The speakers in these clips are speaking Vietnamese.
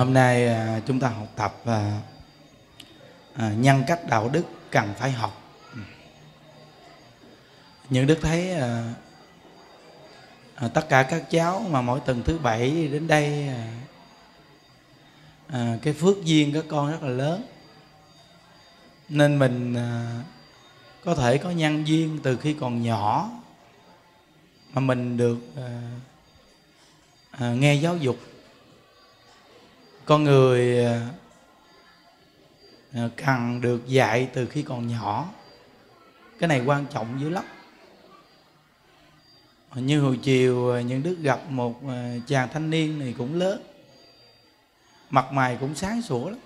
hôm nay à, chúng ta học tập à, à, nhân cách đạo đức cần phải học những đức thấy à, tất cả các cháu mà mỗi tuần thứ bảy đến đây cái phước duyên các con rất là lớn nên mình có thể có nhân duyên từ khi còn nhỏ mà mình được nghe giáo dục con người à, cần được dạy từ khi còn nhỏ cái này quan trọng dữ lắm như hồi chiều à, những đức gặp một à, chàng thanh niên này cũng lớn mặt mày cũng sáng sủa lắm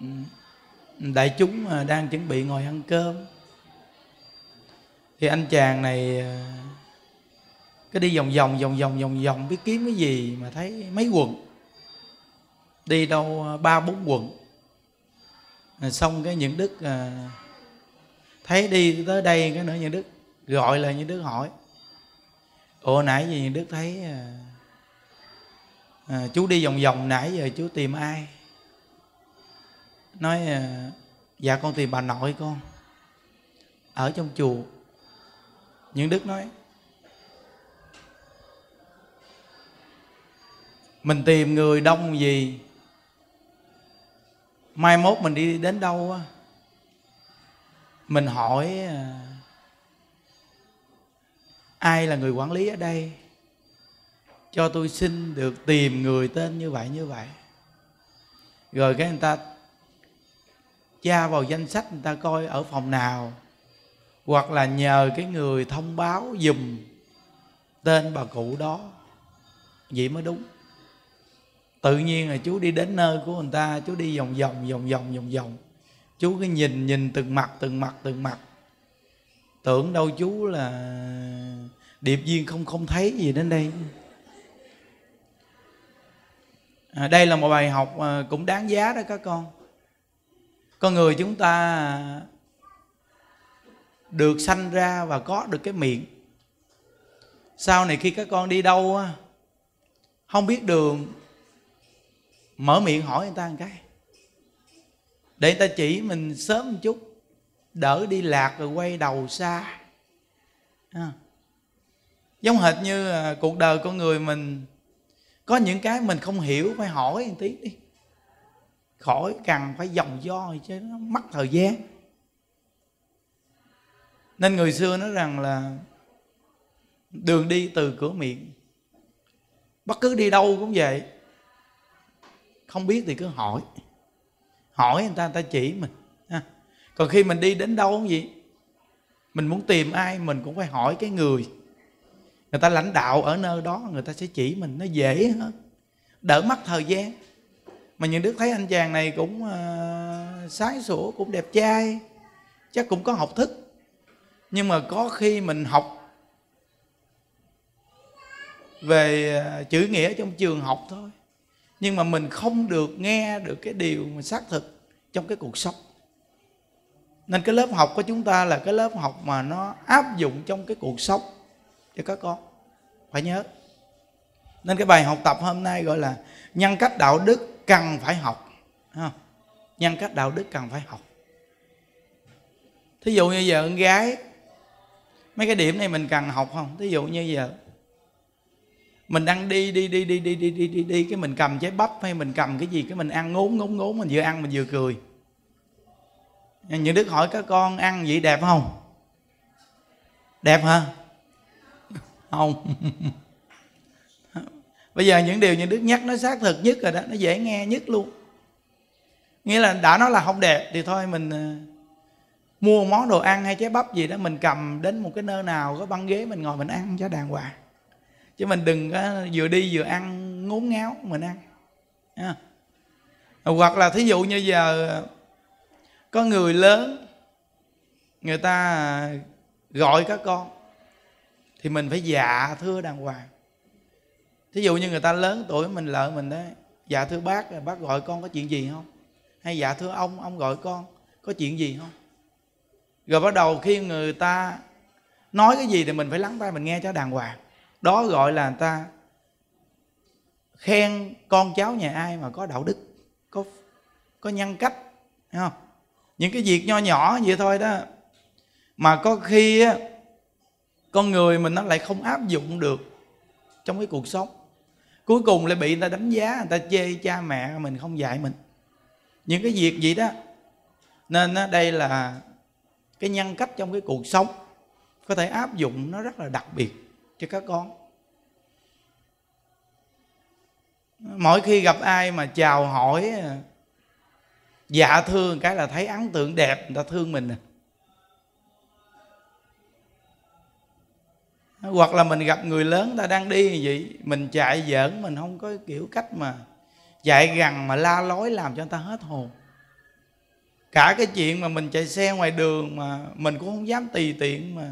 ừ, đại chúng đang chuẩn bị ngồi ăn cơm thì anh chàng này cứ đi vòng vòng vòng vòng vòng vòng biết kiếm cái gì mà thấy mấy quần đi đâu à, ba bốn quận à, xong cái những đức à, thấy đi tới đây cái nữa những đức gọi là những đức hỏi ồ nãy giờ những đức thấy à, chú đi vòng vòng nãy giờ chú tìm ai nói à, dạ con tìm bà nội con ở trong chùa những đức nói mình tìm người đông gì mai mốt mình đi đến đâu á mình hỏi à, ai là người quản lý ở đây cho tôi xin được tìm người tên như vậy như vậy rồi cái người ta tra vào danh sách người ta coi ở phòng nào hoặc là nhờ cái người thông báo dùm tên bà cụ đó vậy mới đúng tự nhiên là chú đi đến nơi của người ta chú đi vòng vòng vòng vòng vòng vòng chú cứ nhìn nhìn từng mặt từng mặt từng mặt tưởng đâu chú là điệp viên không không thấy gì đến đây à, đây là một bài học à, cũng đáng giá đó các con con người chúng ta được sanh ra và có được cái miệng sau này khi các con đi đâu không biết đường mở miệng hỏi người ta một cái để người ta chỉ mình sớm một chút đỡ đi lạc rồi quay đầu xa à. giống hệt như à, cuộc đời con người mình có những cái mình không hiểu phải hỏi một tí đi khỏi cần phải dòng do chứ nó mất thời gian nên người xưa nói rằng là đường đi từ cửa miệng bất cứ đi đâu cũng vậy không biết thì cứ hỏi hỏi người ta người ta chỉ mình ha. còn khi mình đi đến đâu cũng vậy, mình muốn tìm ai mình cũng phải hỏi cái người người ta lãnh đạo ở nơi đó người ta sẽ chỉ mình nó dễ hơn đỡ mất thời gian mà những đứa thấy anh chàng này cũng uh, sái sủa cũng đẹp trai chắc cũng có học thức nhưng mà có khi mình học về ờ, chữ nghĩa trong trường học thôi nhưng mà mình không được nghe được cái điều mà xác thực trong cái cuộc sống nên cái lớp học của chúng ta là cái lớp học mà nó áp dụng trong cái cuộc sống cho các con phải nhớ nên cái bài học tập hôm nay gọi là nhân cách đạo đức cần phải học nhân cách đạo đức cần phải học thí dụ như giờ con gái mấy cái điểm này mình cần học không thí dụ như giờ mình đang đi đi đi đi đi đi đi đi đi cái mình cầm trái bắp hay mình cầm cái gì cái mình ăn ngốn ngốn ngốn mình vừa ăn mình vừa cười những đức hỏi các con ăn vậy đẹp không đẹp hả không bây giờ những điều những đức nhắc nó xác thực nhất rồi đó nó dễ nghe nhất luôn nghĩa là đã nói là không đẹp thì thôi mình ờ, mua món đồ ăn hay trái bắp gì đó mình cầm đến một cái nơi nào có băng ghế mình ngồi mình ăn cho đàng hoàng chứ mình đừng có vừa đi vừa ăn ngốn ngáo mình ăn à. hoặc là thí dụ như giờ có người lớn người ta gọi các con thì mình phải dạ thưa đàng hoàng thí dụ như người ta lớn tuổi mình lợi mình đấy dạ thưa bác bác gọi con có chuyện gì không hay dạ thưa ông ông gọi con có chuyện gì không rồi bắt đầu khi người ta nói cái gì thì mình phải lắng tai mình nghe cho đàng hoàng đó gọi là người ta khen con cháu nhà ai mà có đạo đức có có nhân cách thấy không những cái việc nho nhỏ vậy thôi đó mà có khi con người mình nó lại không áp dụng được trong cái cuộc sống cuối cùng lại bị người ta đánh giá người ta chê cha mẹ mình không dạy mình những cái việc gì đó nên đây là cái nhân cách trong cái cuộc sống có thể áp dụng nó rất là đặc biệt cho các con mỗi khi gặp ai mà chào hỏi dạ thương cái là thấy ấn tượng đẹp người ta thương mình à. hoặc là mình gặp người lớn ta đang đi vậy mình chạy giỡn mình không có kiểu cách mà chạy gần mà la lối làm cho người ta hết hồn cả cái chuyện mà mình chạy xe ngoài đường mà mình cũng không dám tùy tiện mà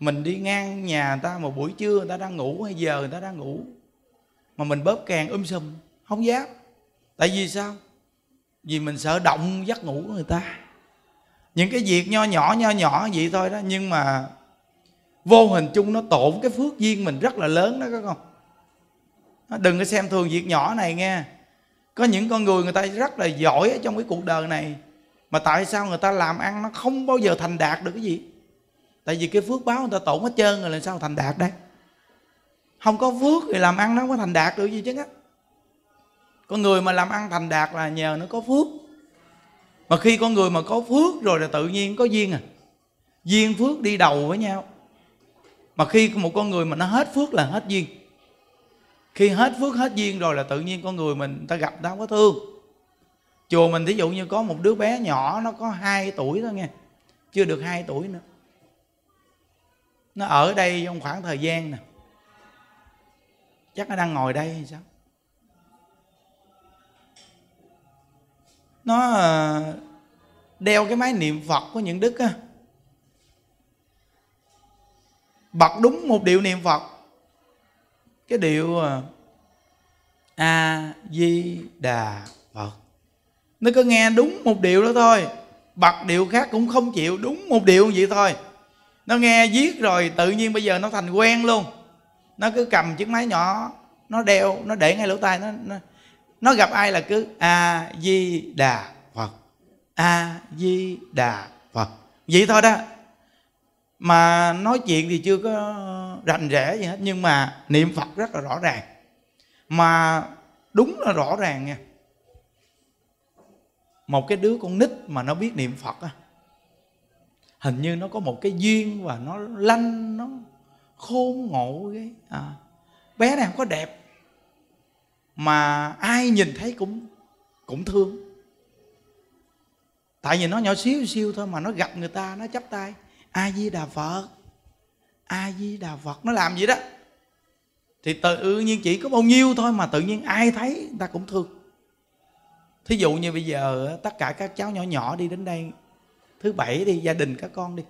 mình đi ngang nhà người ta một buổi trưa người ta đang ngủ hay giờ người ta đang ngủ mà mình bóp kèn um sùm không dám tại vì sao vì mình sợ động giấc ngủ của người ta những cái việc nho nhỏ nho nhỏ vậy thôi đó nhưng mà vô hình chung nó tổn cái phước duyên mình rất là lớn đó các con đừng có xem thường việc nhỏ này nghe có những con người người ta rất là giỏi trong cái cuộc đời này mà tại sao người ta làm ăn nó không bao giờ thành đạt được cái gì tại vì cái phước báo người ta tổn hết trơn rồi làm sao thành đạt đây không có phước thì làm ăn nó không có thành đạt được gì chứ á con người mà làm ăn thành đạt là nhờ nó có phước mà khi con người mà có phước rồi là tự nhiên có duyên à duyên phước đi đầu với nhau mà khi một con người mà nó hết phước là hết duyên khi hết phước hết duyên rồi là tự nhiên con người mình ta gặp đau không có thương chùa mình thí dụ như có một đứa bé nhỏ nó có 2 tuổi thôi nghe chưa được 2 tuổi nữa nó ở đây trong khoảng thời gian nè chắc nó đang ngồi đây hay sao nó ờ, đeo cái máy niệm phật của những đức á bật đúng một điệu niệm phật cái điệu ờ, a di đà phật nó cứ nghe đúng một điệu đó thôi bật điệu khác cũng không chịu đúng một điệu vậy thôi nó nghe viết rồi tự nhiên bây giờ nó thành quen luôn nó cứ cầm chiếc máy nhỏ nó đeo nó để ngay lỗ tai nó nó, nó gặp ai là cứ a di đà phật a di đà phật vậy thôi đó mà nói chuyện thì chưa có rành rẽ gì hết nhưng mà niệm phật rất là rõ ràng mà đúng là rõ ràng nha một cái đứa con nít mà nó biết niệm phật á hình như nó có một cái duyên và nó lanh nó khôn ngộ cái à, bé này không có đẹp mà ai nhìn thấy cũng cũng thương tại vì nó nhỏ xíu xíu thôi mà nó gặp người ta nó chắp tay a di đà phật a di đà phật nó làm gì đó thì tự nhiên chỉ có bao nhiêu thôi mà tự nhiên ai thấy người ta cũng thương thí dụ như bây giờ tất cả các cháu nhỏ nhỏ đi đến đây thứ bảy đi gia đình các con đi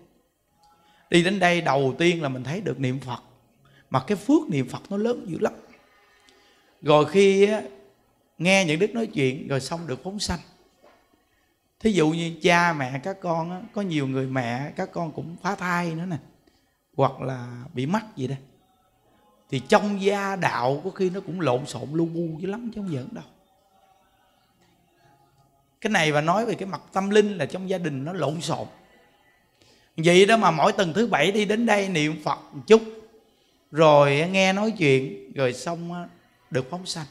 đi đến đây đầu tiên là mình thấy được niệm phật mà cái phước niệm phật nó lớn dữ lắm rồi khi nghe những đức nói chuyện rồi xong được phóng sanh thí dụ như cha mẹ các con có nhiều người mẹ các con cũng phá thai nữa nè hoặc là bị mắc gì đây thì trong gia đạo có khi nó cũng lộn xộn lu bu dữ lắm chứ không giỡn đâu cái này và nói về cái mặt tâm linh là trong gia đình nó lộn xộn vậy đó mà mỗi tuần thứ bảy đi đến đây niệm phật một chút rồi nghe nói chuyện rồi xong được phóng sanh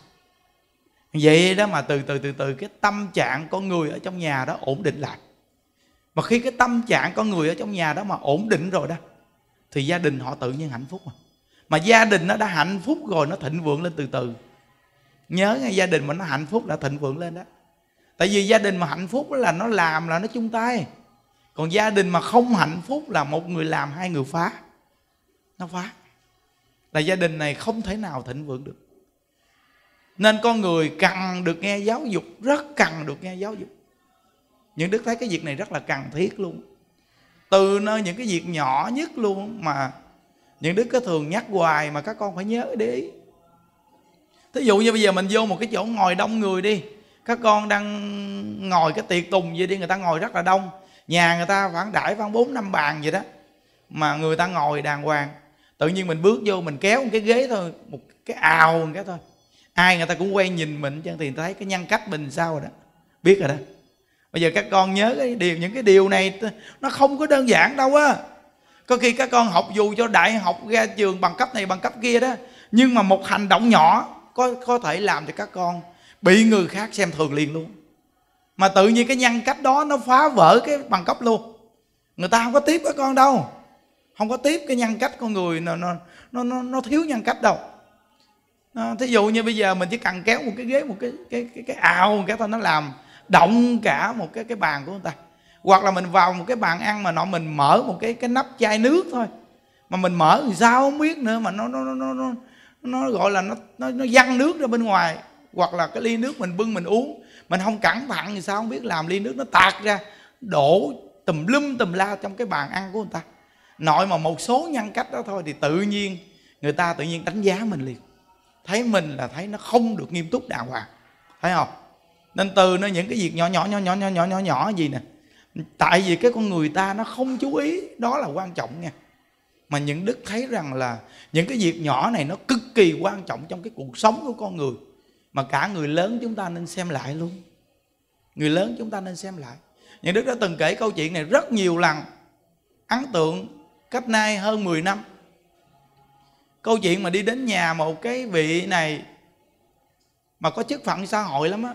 vậy đó mà từ từ từ từ cái tâm trạng con người ở trong nhà đó ổn định lại mà khi cái tâm trạng con người ở trong nhà đó mà ổn định rồi đó thì gia đình họ tự nhiên hạnh phúc mà mà gia đình nó đã hạnh phúc rồi nó thịnh vượng lên từ từ nhớ ngay gia đình mà nó hạnh phúc đã thịnh vượng lên đó tại vì gia đình mà hạnh phúc là nó làm là nó chung tay còn gia đình mà không hạnh phúc là một người làm hai người phá nó phá là gia đình này không thể nào thịnh vượng được nên con người cần được nghe giáo dục rất cần được nghe giáo dục những đức thấy cái việc này rất là cần thiết luôn từ nơi những cái việc nhỏ nhất luôn mà những đức có thường nhắc hoài mà các con phải nhớ để ý thí dụ như bây giờ mình vô một cái chỗ ngồi đông người đi các con đang ngồi cái tiệc tùng vậy đi người ta ngồi rất là đông nhà người ta khoảng đãi khoảng bốn năm bàn vậy đó mà người ta ngồi đàng hoàng tự nhiên mình bước vô mình kéo một cái ghế thôi một cái ào một cái thôi ai người ta cũng quen nhìn mình chẳng tiền thấy cái nhân cách mình sao rồi đó biết rồi đó bây giờ các con nhớ cái điều những cái điều này nó không có đơn giản đâu á có khi các con học dù cho đại học ra trường bằng cấp này bằng cấp kia đó nhưng mà một hành động nhỏ có có thể làm cho các con bị người khác xem thường liền luôn mà tự nhiên cái nhân cách đó nó phá vỡ cái bằng cấp luôn người ta không có tiếp các con đâu không có tiếp cái nhân cách con người nó nó nó nó, thiếu nhân cách đâu nó, thí dụ như bây giờ mình chỉ cần kéo một cái ghế một cái cái cái, cái ao cái thôi nó làm động cả một cái cái bàn của người ta hoặc là mình vào một cái bàn ăn mà nọ mình mở một cái cái nắp chai nước thôi mà mình mở thì sao không biết nữa mà nó nó nó nó nó, nó gọi là nó nó nó văng nước ra bên ngoài hoặc là cái ly nước mình bưng mình uống mình không cẩn thận thì sao không biết làm ly nước nó tạt ra đổ tùm lum tùm la trong cái bàn ăn của người ta nội mà một số nhân cách đó thôi thì tự nhiên người ta tự nhiên đánh giá mình liền thấy mình là thấy nó không được nghiêm túc đàng hoàng thấy không nên từ nó những cái việc nhỏ nhỏ nhỏ nhỏ nhỏ nhỏ nhỏ nhỏ gì nè tại vì cái con người ta nó không chú ý đó là quan trọng nha mà những đức thấy rằng là những cái việc nhỏ này nó cực kỳ quan trọng trong cái cuộc sống của con người mà cả người lớn chúng ta nên xem lại luôn người lớn chúng ta nên xem lại những đức đã từng kể câu chuyện này rất nhiều lần ấn tượng cách nay hơn 10 năm câu chuyện mà đi đến nhà một cái vị này mà có chức phận xã hội lắm á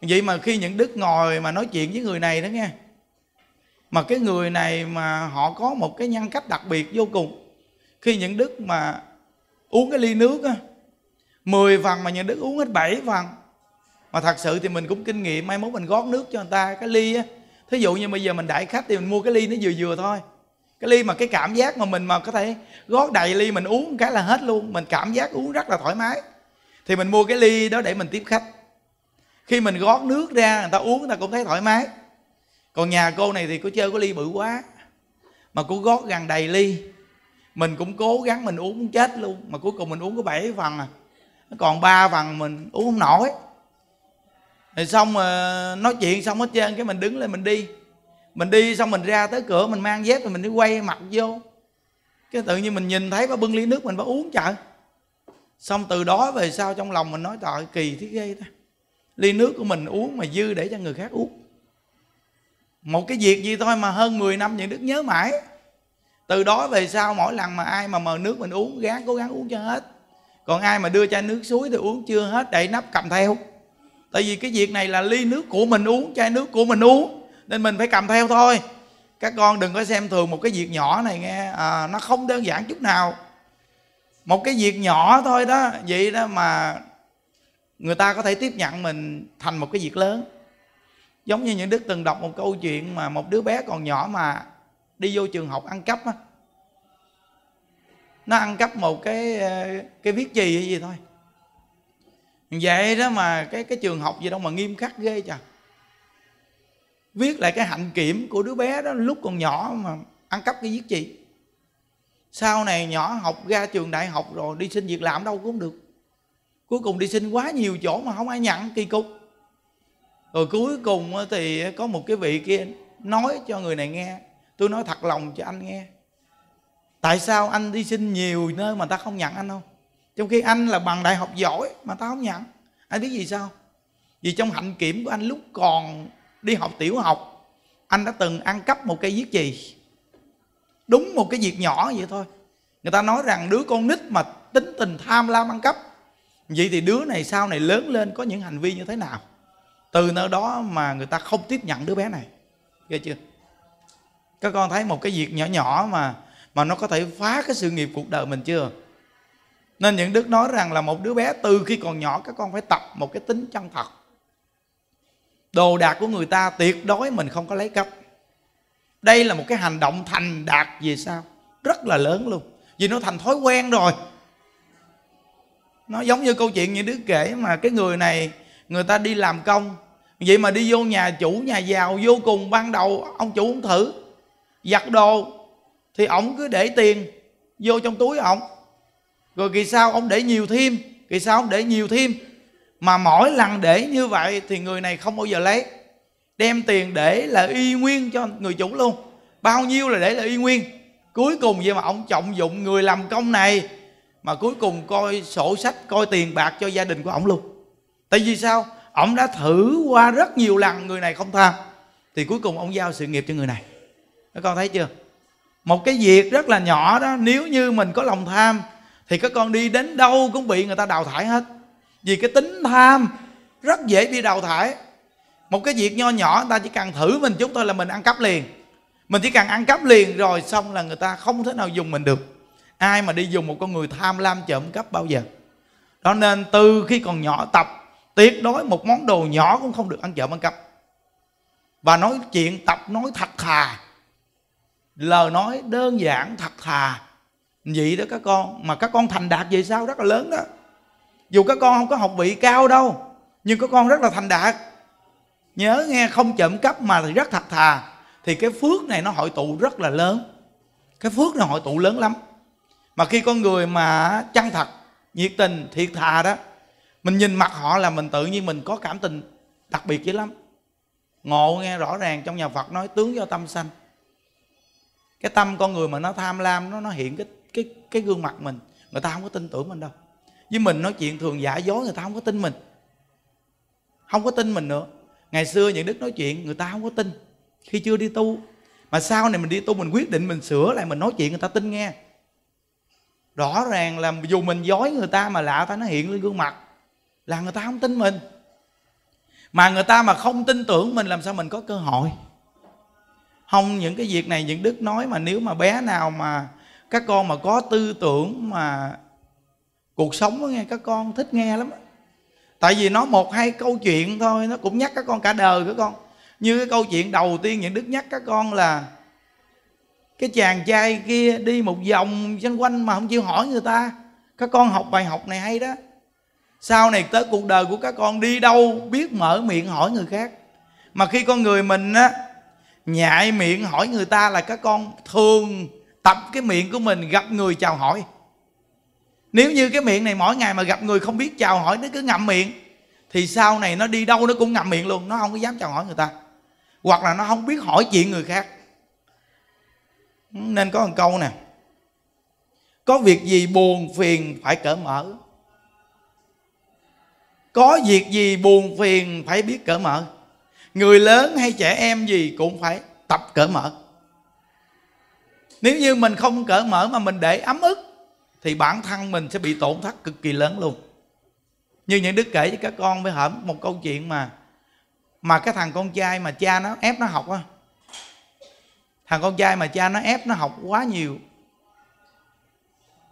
vậy mà khi những đức ngồi mà nói chuyện với người này đó nghe mà cái người này mà họ có một cái nhân cách đặc biệt vô cùng khi những đức mà uống cái ly nước á 10 phần mà nhà Đức uống hết 7 phần mà thật sự thì mình cũng kinh nghiệm mai mốt mình gót nước cho người ta cái ly á thí dụ như bây giờ mình đại khách thì mình mua cái ly nó vừa vừa thôi cái ly mà cái cảm giác mà mình mà có thể gót đầy ly mình uống cái là hết luôn mình cảm giác uống rất là thoải mái thì mình mua cái ly đó để mình tiếp khách khi mình gót nước ra người ta uống người ta cũng thấy thoải mái còn nhà cô này thì cô chơi có ly bự quá mà cô gót gần đầy ly mình cũng cố gắng mình uống chết luôn mà cuối cùng mình uống có 7 phần à còn ba phần mình uống không nổi thì xong mà ờ, nói chuyện xong hết trơn cái mình đứng lên mình đi mình đi xong mình ra tới cửa mình mang dép rồi mình đi quay mặt vô cái tự nhiên mình nhìn thấy bà bưng ly nước mình bà uống chợ, xong từ đó về sau trong lòng mình nói trời kỳ thế ghê ta ly nước của mình uống mà dư để cho người khác uống một cái việc gì thôi mà hơn 10 năm những đức nhớ mãi từ đó về sau mỗi lần mà ai mà mời nước mình uống gán cố gắng uống cho hết còn ai mà đưa chai nước suối thì uống chưa hết đậy nắp cầm theo tại vì cái việc này là ly nước của mình uống chai nước của mình uống nên mình phải cầm theo thôi các con đừng có xem thường một cái việc nhỏ này nghe à, nó không đơn giản chút nào một cái việc nhỏ thôi đó vậy đó mà người ta có thể tiếp nhận mình thành một cái việc lớn giống như những đức từng đọc một câu chuyện mà một đứa bé còn nhỏ mà đi vô trường học ăn cắp á nó ăn cắp một cái ờ, cái viết gì hay gì thôi vậy đó mà cái cái trường học gì đâu mà nghiêm khắc ghê chà viết lại cái hạnh kiểm của đứa bé đó lúc còn nhỏ mà ăn cắp cái viết gì sau này nhỏ học ra trường đại học rồi đi xin việc làm đâu cũng được cuối cùng đi xin quá nhiều chỗ mà không ai nhận kỳ cục rồi cuối cùng thì có một cái vị kia nói cho người này nghe tôi nói thật lòng cho anh nghe tại sao anh đi xin nhiều nơi mà ta không nhận anh không trong khi anh là bằng đại học giỏi mà ta không nhận anh biết vì sao vì trong hạnh kiểm của anh lúc còn đi học tiểu học anh đã từng ăn cắp một cây viết chì đúng một cái việc nhỏ vậy thôi người ta nói rằng đứa con nít mà tính tình tham lam ăn cắp vậy thì đứa này sau này lớn lên có những hành vi như thế nào từ nơi đó mà người ta không tiếp nhận đứa bé này ghê chưa các con thấy một cái việc nhỏ nhỏ mà mà nó có thể phá cái sự nghiệp cuộc đời mình chưa nên những đức nói rằng là một đứa bé từ khi còn nhỏ các con phải tập một cái tính chân thật đồ đạc của người ta tuyệt đối mình không có lấy cắp đây là một cái hành động thành đạt về sao rất là lớn luôn vì nó thành thói quen rồi nó giống như câu chuyện những đứa kể mà cái người này người ta đi làm công vậy mà đi vô nhà chủ nhà giàu vô cùng ban đầu ông chủ ông thử giặt đồ thì ổng cứ để tiền vô trong túi ổng rồi kỳ sau ông để nhiều thêm kỳ sau ông để nhiều thêm mà mỗi lần để như vậy thì người này không bao giờ lấy đem tiền để là y nguyên cho người chủ luôn bao nhiêu là để là y nguyên cuối cùng vậy mà ông trọng dụng người làm công này mà cuối cùng coi sổ sách coi tiền bạc cho gia đình của ổng luôn tại vì sao ổng đã thử qua rất nhiều lần người này không tha, thì cuối cùng ông giao sự nghiệp cho người này các con thấy chưa một cái việc rất là nhỏ đó nếu như mình có lòng tham thì các con đi đến đâu cũng bị người ta đào thải hết vì cái tính tham rất dễ bị đào thải một cái việc nho nhỏ người ta chỉ cần thử mình chúng tôi là mình ăn cắp liền mình chỉ cần ăn cắp liền rồi xong là người ta không thể nào dùng mình được ai mà đi dùng một con người tham lam trộm cắp bao giờ đó nên từ khi còn nhỏ tập tuyệt đối một món đồ nhỏ cũng không được ăn trộm ăn cắp và nói chuyện tập nói thật thà lời nói đơn giản thật thà vậy đó các con mà các con thành đạt về sao rất là lớn đó dù các con không có học vị cao đâu nhưng các con rất là thành đạt nhớ nghe không chậm cấp mà thì rất thật thà thì cái phước này nó hội tụ rất là lớn cái phước này hội tụ lớn lắm mà khi con người mà chân thật nhiệt tình thiệt thà đó mình nhìn mặt họ là mình tự nhiên mình có cảm tình đặc biệt dữ lắm ngộ nghe rõ ràng trong nhà phật nói tướng do tâm sanh cái tâm con người mà nó tham lam nó nó hiện cái cái cái gương mặt mình người ta không có tin tưởng mình đâu với mình nói chuyện thường giả dối người ta không có tin mình không có tin mình nữa ngày xưa những đức nói chuyện người ta không có tin khi chưa đi tu mà sau này mình đi tu mình quyết định mình sửa lại mình nói chuyện người ta tin nghe rõ ràng là dù mình dối người ta mà lạ ta nó hiện lên gương mặt là người ta không tin mình mà người ta mà không tin tưởng mình làm sao mình có cơ hội không những cái việc này những đức nói mà nếu mà bé nào mà các con mà có tư tưởng mà cuộc sống đó nghe các con thích nghe lắm tại vì nó một hai câu chuyện thôi nó cũng nhắc các con cả đời các con như cái câu chuyện đầu tiên những đức nhắc các con là cái chàng trai kia đi một vòng xung quanh mà không chịu hỏi người ta các con học bài học này hay đó sau này tới cuộc đời của các con đi đâu biết mở miệng hỏi người khác mà khi con người mình á nhại miệng hỏi người ta là các con thường tập cái miệng của mình gặp người chào hỏi nếu như cái miệng này mỗi ngày mà gặp người không biết chào hỏi nó cứ ngậm miệng thì sau này nó đi đâu nó cũng ngậm miệng luôn nó không có dám chào hỏi người ta hoặc là nó không biết hỏi chuyện người khác nên có một câu nè có việc gì buồn phiền phải cởi mở có việc gì buồn phiền phải biết cởi mở người lớn hay trẻ em gì cũng phải tập cởi mở nếu như mình không cởi mở mà mình để ấm ức thì bản thân mình sẽ bị tổn thất cực kỳ lớn luôn như những đức kể cho các con với hởm một câu chuyện mà mà cái thằng con trai mà cha nó ép nó học á thằng con trai mà cha nó ép nó học quá nhiều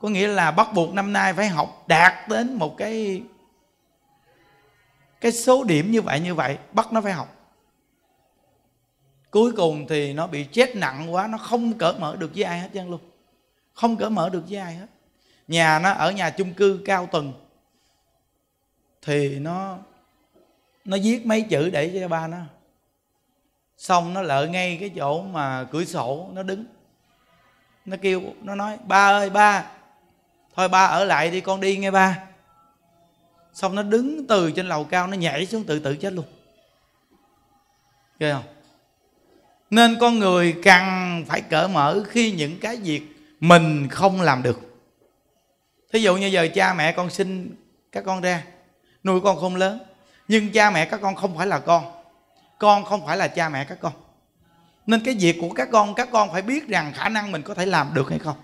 có nghĩa là bắt buộc năm nay phải học đạt đến một cái cái số điểm như vậy như vậy bắt nó phải học cuối cùng thì nó bị chết nặng quá nó không cỡ mở được với ai hết trơn luôn không cỡ mở được với ai hết nhà nó ở nhà chung cư cao tầng thì nó nó viết mấy chữ để cho ba nó xong nó lợi ngay cái chỗ mà cửa sổ nó đứng nó kêu nó nói ba ơi ba thôi ba ở lại đi con đi nghe ba xong nó đứng từ trên lầu cao nó nhảy xuống tự tử chết luôn ghê không nên con người cần phải cởi mở khi những cái việc mình không làm được thí dụ như giờ cha mẹ con sinh các con ra nuôi con không lớn nhưng cha mẹ các con không phải là con con không phải là cha mẹ các con nên cái việc của các con các con phải biết rằng khả năng mình có thể làm được hay không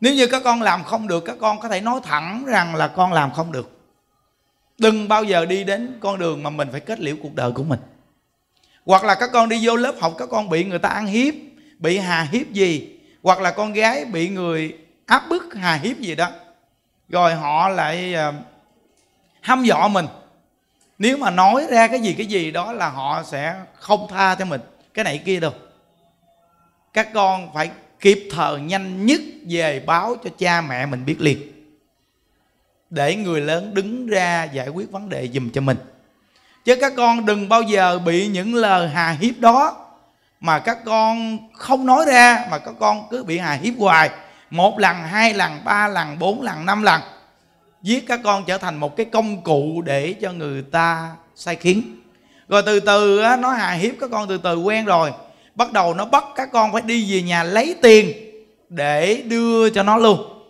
nếu như các con làm không được các con có thể nói thẳng rằng là con làm không được đừng bao giờ đi đến con đường mà mình phải kết liễu cuộc đời của mình hoặc là các con đi vô lớp học các con bị người ta ăn hiếp bị hà hiếp gì hoặc là con gái bị người áp bức hà hiếp gì đó rồi họ lại uh, hăm dọ mình nếu mà nói ra cái gì cái gì đó là họ sẽ không tha cho mình cái này kia đâu các con phải kịp thời nhanh nhất về báo cho cha mẹ mình biết liền để người lớn đứng ra giải quyết vấn đề dùm cho mình chứ các con đừng bao giờ bị những lời hà hiếp đó mà các con không nói ra mà các con cứ bị hà hiếp hoài một lần hai lần ba lần bốn lần năm lần giết các con trở thành một cái công cụ để cho người ta sai khiến rồi từ từ nó hà hiếp các con từ từ quen rồi bắt đầu nó bắt các con phải đi về nhà lấy tiền để đưa cho nó luôn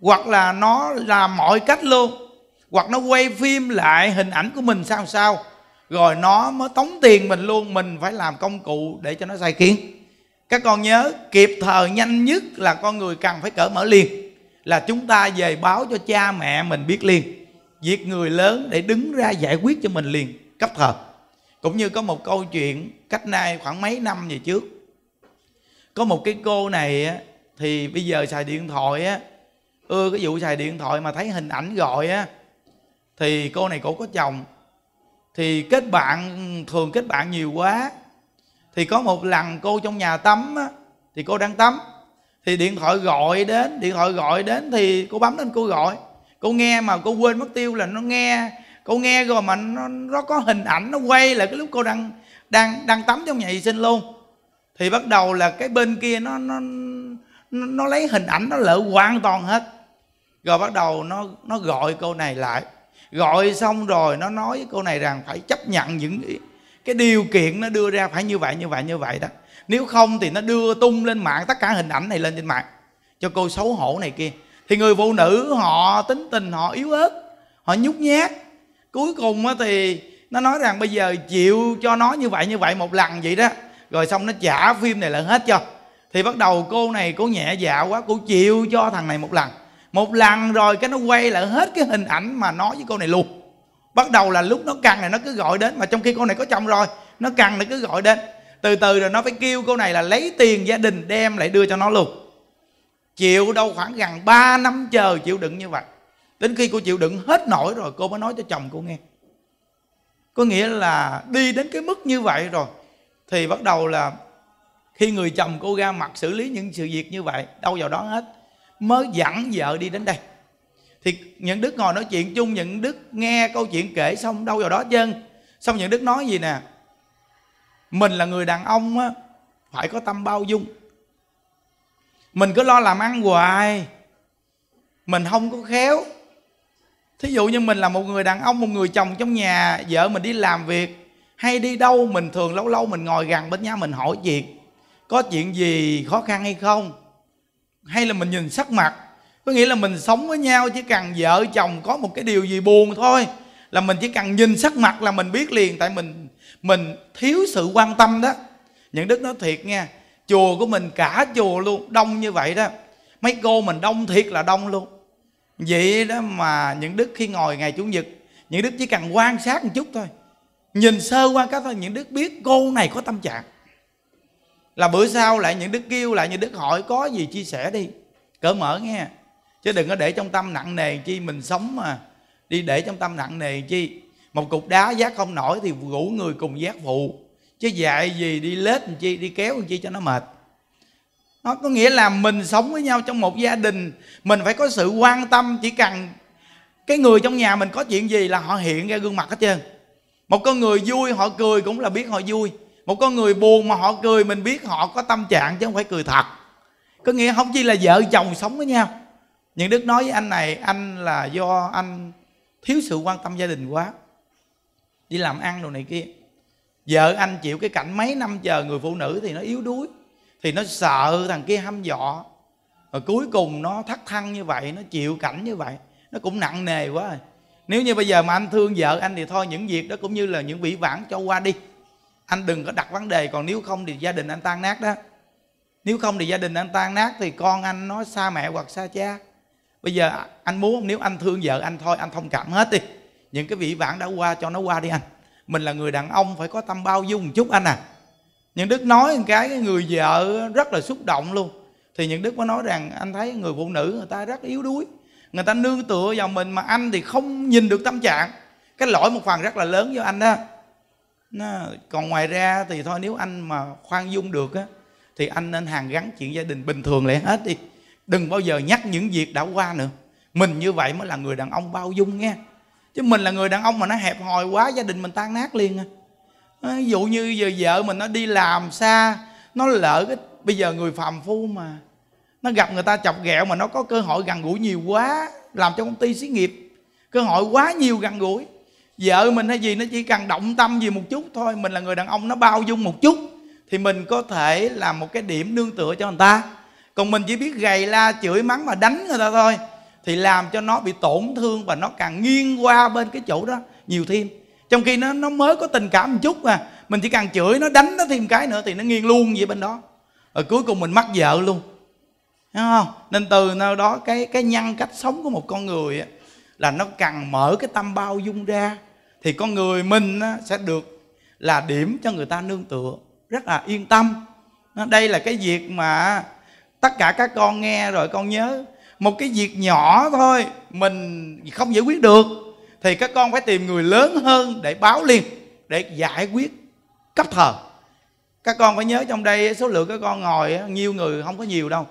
hoặc là nó làm mọi cách luôn hoặc nó quay phim lại hình ảnh của mình sao sao rồi nó mới tống tiền mình luôn mình phải làm công cụ để cho nó sai khiến các con nhớ kịp thời nhanh nhất là con người cần phải cởi mở liền là chúng ta về báo cho cha mẹ mình biết liền việc người lớn để đứng ra giải quyết cho mình liền cấp thời cũng như có một câu chuyện cách nay khoảng mấy năm về trước có một cái cô này thì bây giờ xài điện thoại á ưa cái vụ xài điện thoại mà thấy hình ảnh gọi á thì cô này cổ có chồng thì kết bạn thường kết bạn nhiều quá thì có một lần cô trong nhà tắm á, thì cô đang tắm thì điện thoại gọi đến điện thoại gọi đến thì cô bấm lên cô gọi cô nghe mà cô quên mất tiêu là nó nghe cô nghe rồi mà nó, nó có hình ảnh nó quay lại cái lúc cô đang đang đang tắm trong nhà vệ sinh luôn thì bắt đầu là cái bên kia nó nó nó lấy hình ảnh nó lỡ hoàn toàn hết rồi bắt đầu nó nó gọi cô này lại gọi xong rồi nó nói với cô này rằng phải chấp nhận những cái điều kiện nó đưa ra phải như vậy như vậy như vậy đó nếu không thì nó đưa tung lên mạng tất cả hình ảnh này lên trên mạng cho cô xấu hổ này kia thì người phụ nữ họ tính tình họ yếu ớt họ nhút nhát cuối cùng thì nó nói rằng bây giờ chịu cho nó như vậy như vậy một lần vậy đó rồi xong nó trả phim này là hết cho thì bắt đầu cô này cô nhẹ dạ quá cô chịu cho thằng này một lần một lần rồi cái nó quay lại hết cái hình ảnh mà nói với cô này luôn bắt đầu là lúc nó cần này nó cứ gọi đến mà trong khi cô này có chồng rồi nó cần nó cứ gọi đến từ từ rồi nó phải kêu cô này là lấy tiền gia đình đem lại đưa cho nó luôn chịu đâu khoảng gần 3 năm chờ chịu đựng như vậy đến khi cô chịu đựng hết nổi rồi cô mới nói cho chồng cô nghe có nghĩa là đi đến cái mức như vậy rồi thì bắt đầu là khi người chồng cô ra mặt xử lý những sự việc như vậy đâu vào đó hết mới dẫn vợ đi đến đây thì những đức ngồi nói chuyện chung những đức nghe câu chuyện kể xong đâu vào đó chân xong những đức nói gì nè mình là người đàn ông á phải có tâm bao dung mình cứ lo làm ăn hoài mình không có khéo thí dụ như mình là một người đàn ông một người chồng trong nhà vợ mình đi làm việc hay đi đâu mình thường lâu lâu mình ngồi gần bên nhau mình hỏi chuyện có chuyện gì khó khăn hay không hay là mình nhìn sắc mặt có nghĩa là mình sống với nhau chỉ cần vợ chồng có một cái điều gì buồn thôi là mình chỉ cần nhìn sắc mặt là mình biết liền tại mình mình thiếu sự quan tâm đó những đức nói thiệt nha chùa của mình cả chùa luôn đông như vậy đó mấy cô mình đông thiệt là đông luôn vậy đó mà những đức khi ngồi ngày chủ nhật những đức chỉ cần quan sát một chút thôi nhìn sơ qua các thôi những đức biết cô này có tâm trạng là bữa sau lại những đức kêu lại những đức hỏi có gì chia sẻ đi cỡ mở nghe chứ đừng có để trong tâm nặng nề chi mình sống mà đi để trong tâm nặng nề chi một cục đá giác không nổi thì rủ người cùng giác phụ chứ dạy gì đi lết làm chi đi kéo làm chi cho nó mệt nó có nghĩa là mình sống với nhau trong một gia đình mình phải có sự quan tâm chỉ cần cái người trong nhà mình có chuyện gì là họ hiện ra gương mặt hết trơn một con người vui họ cười cũng là biết họ vui một con người buồn mà họ cười mình biết họ có tâm trạng chứ không phải cười thật có nghĩa không chỉ là vợ chồng sống với nhau những đức nói với anh này anh là do anh thiếu sự quan tâm gia đình quá đi làm ăn đồ này kia vợ anh chịu cái cảnh mấy năm chờ người phụ nữ thì nó yếu đuối thì nó sợ thằng kia hăm dọ rồi cuối cùng nó thắt thăng như vậy nó chịu cảnh như vậy nó cũng nặng nề quá rồi à. nếu như bây giờ mà anh thương vợ anh thì thôi những việc đó cũng như là những vĩ vãng cho qua đi anh đừng có đặt vấn đề còn nếu không thì gia đình anh tan nát đó nếu không thì gia đình anh tan nát thì con anh nó xa mẹ hoặc xa cha bây giờ anh muốn nếu anh thương vợ anh thôi anh thông cảm hết đi những cái vị vãng đã qua cho nó qua đi anh mình là người đàn ông phải có tâm bao dung một chút anh à những đức nói một cái người vợ rất là xúc động luôn thì những đức có nói rằng anh thấy người phụ nữ người ta rất yếu đuối người ta nương tựa vào mình mà anh thì không nhìn được tâm trạng cái lỗi một phần rất là lớn với anh đó nó, còn ngoài ra thì thôi nếu anh mà khoan dung được á thì anh nên hàng gắn chuyện gia đình bình thường lại hết đi đừng bao giờ nhắc những việc đã qua nữa mình như vậy mới là người đàn ông bao dung nghe chứ mình là người đàn ông mà nó hẹp hòi quá gia đình mình tan nát liền à ví dụ như giờ vợ mình nó đi làm xa nó lỡ cái bây giờ người phàm phu mà nó gặp người ta chọc ghẹo mà nó có cơ hội gần gũi nhiều quá làm cho công ty xí nghiệp cơ hội quá nhiều gần gũi vợ mình hay gì nó chỉ cần động tâm gì một chút thôi mình là người đàn ông nó bao dung một chút thì mình có thể làm một cái điểm nương tựa cho người ta còn mình chỉ biết gầy la chửi mắng và đánh người ta thôi thì làm cho nó bị tổn thương và nó càng nghiêng qua bên cái chỗ đó nhiều thêm trong khi nó nó mới có tình cảm một chút mà mình chỉ càng chửi nó đánh nó thêm cái nữa thì nó nghiêng luôn vậy bên đó rồi cuối cùng mình mắc vợ luôn Đúng không nên từ nơi đó cái cái nhân cách sống của một con người là nó cần mở cái tâm bao dung ra thì con người mình sẽ được là điểm cho người ta nương tựa rất là yên tâm đây là cái việc mà tất cả các con nghe rồi con nhớ một cái việc nhỏ thôi mình không giải quyết được thì các con phải tìm người lớn hơn để báo liền để giải quyết cấp thờ các con phải nhớ trong đây số lượng các con ngồi nhiều người không có nhiều đâu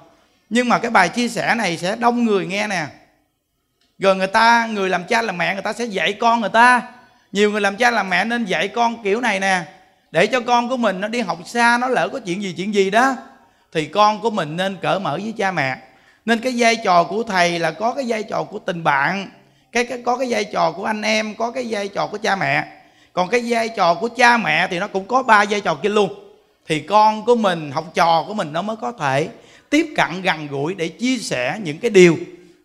nhưng mà cái bài chia sẻ này sẽ đông người nghe nè rồi người ta người làm cha làm mẹ người ta sẽ dạy con người ta nhiều người làm cha làm mẹ nên dạy con kiểu này nè để cho con của mình nó đi học xa nó lỡ có chuyện gì chuyện gì đó thì con của mình nên cởi mở với cha mẹ nên cái vai trò của thầy là có cái vai trò của tình bạn cái, cái có cái vai trò của anh em có cái vai trò của cha mẹ còn cái vai trò của cha mẹ thì nó cũng có ba vai trò kia luôn thì con của mình học trò của mình nó mới có thể tiếp cận gần gũi để chia sẻ những cái điều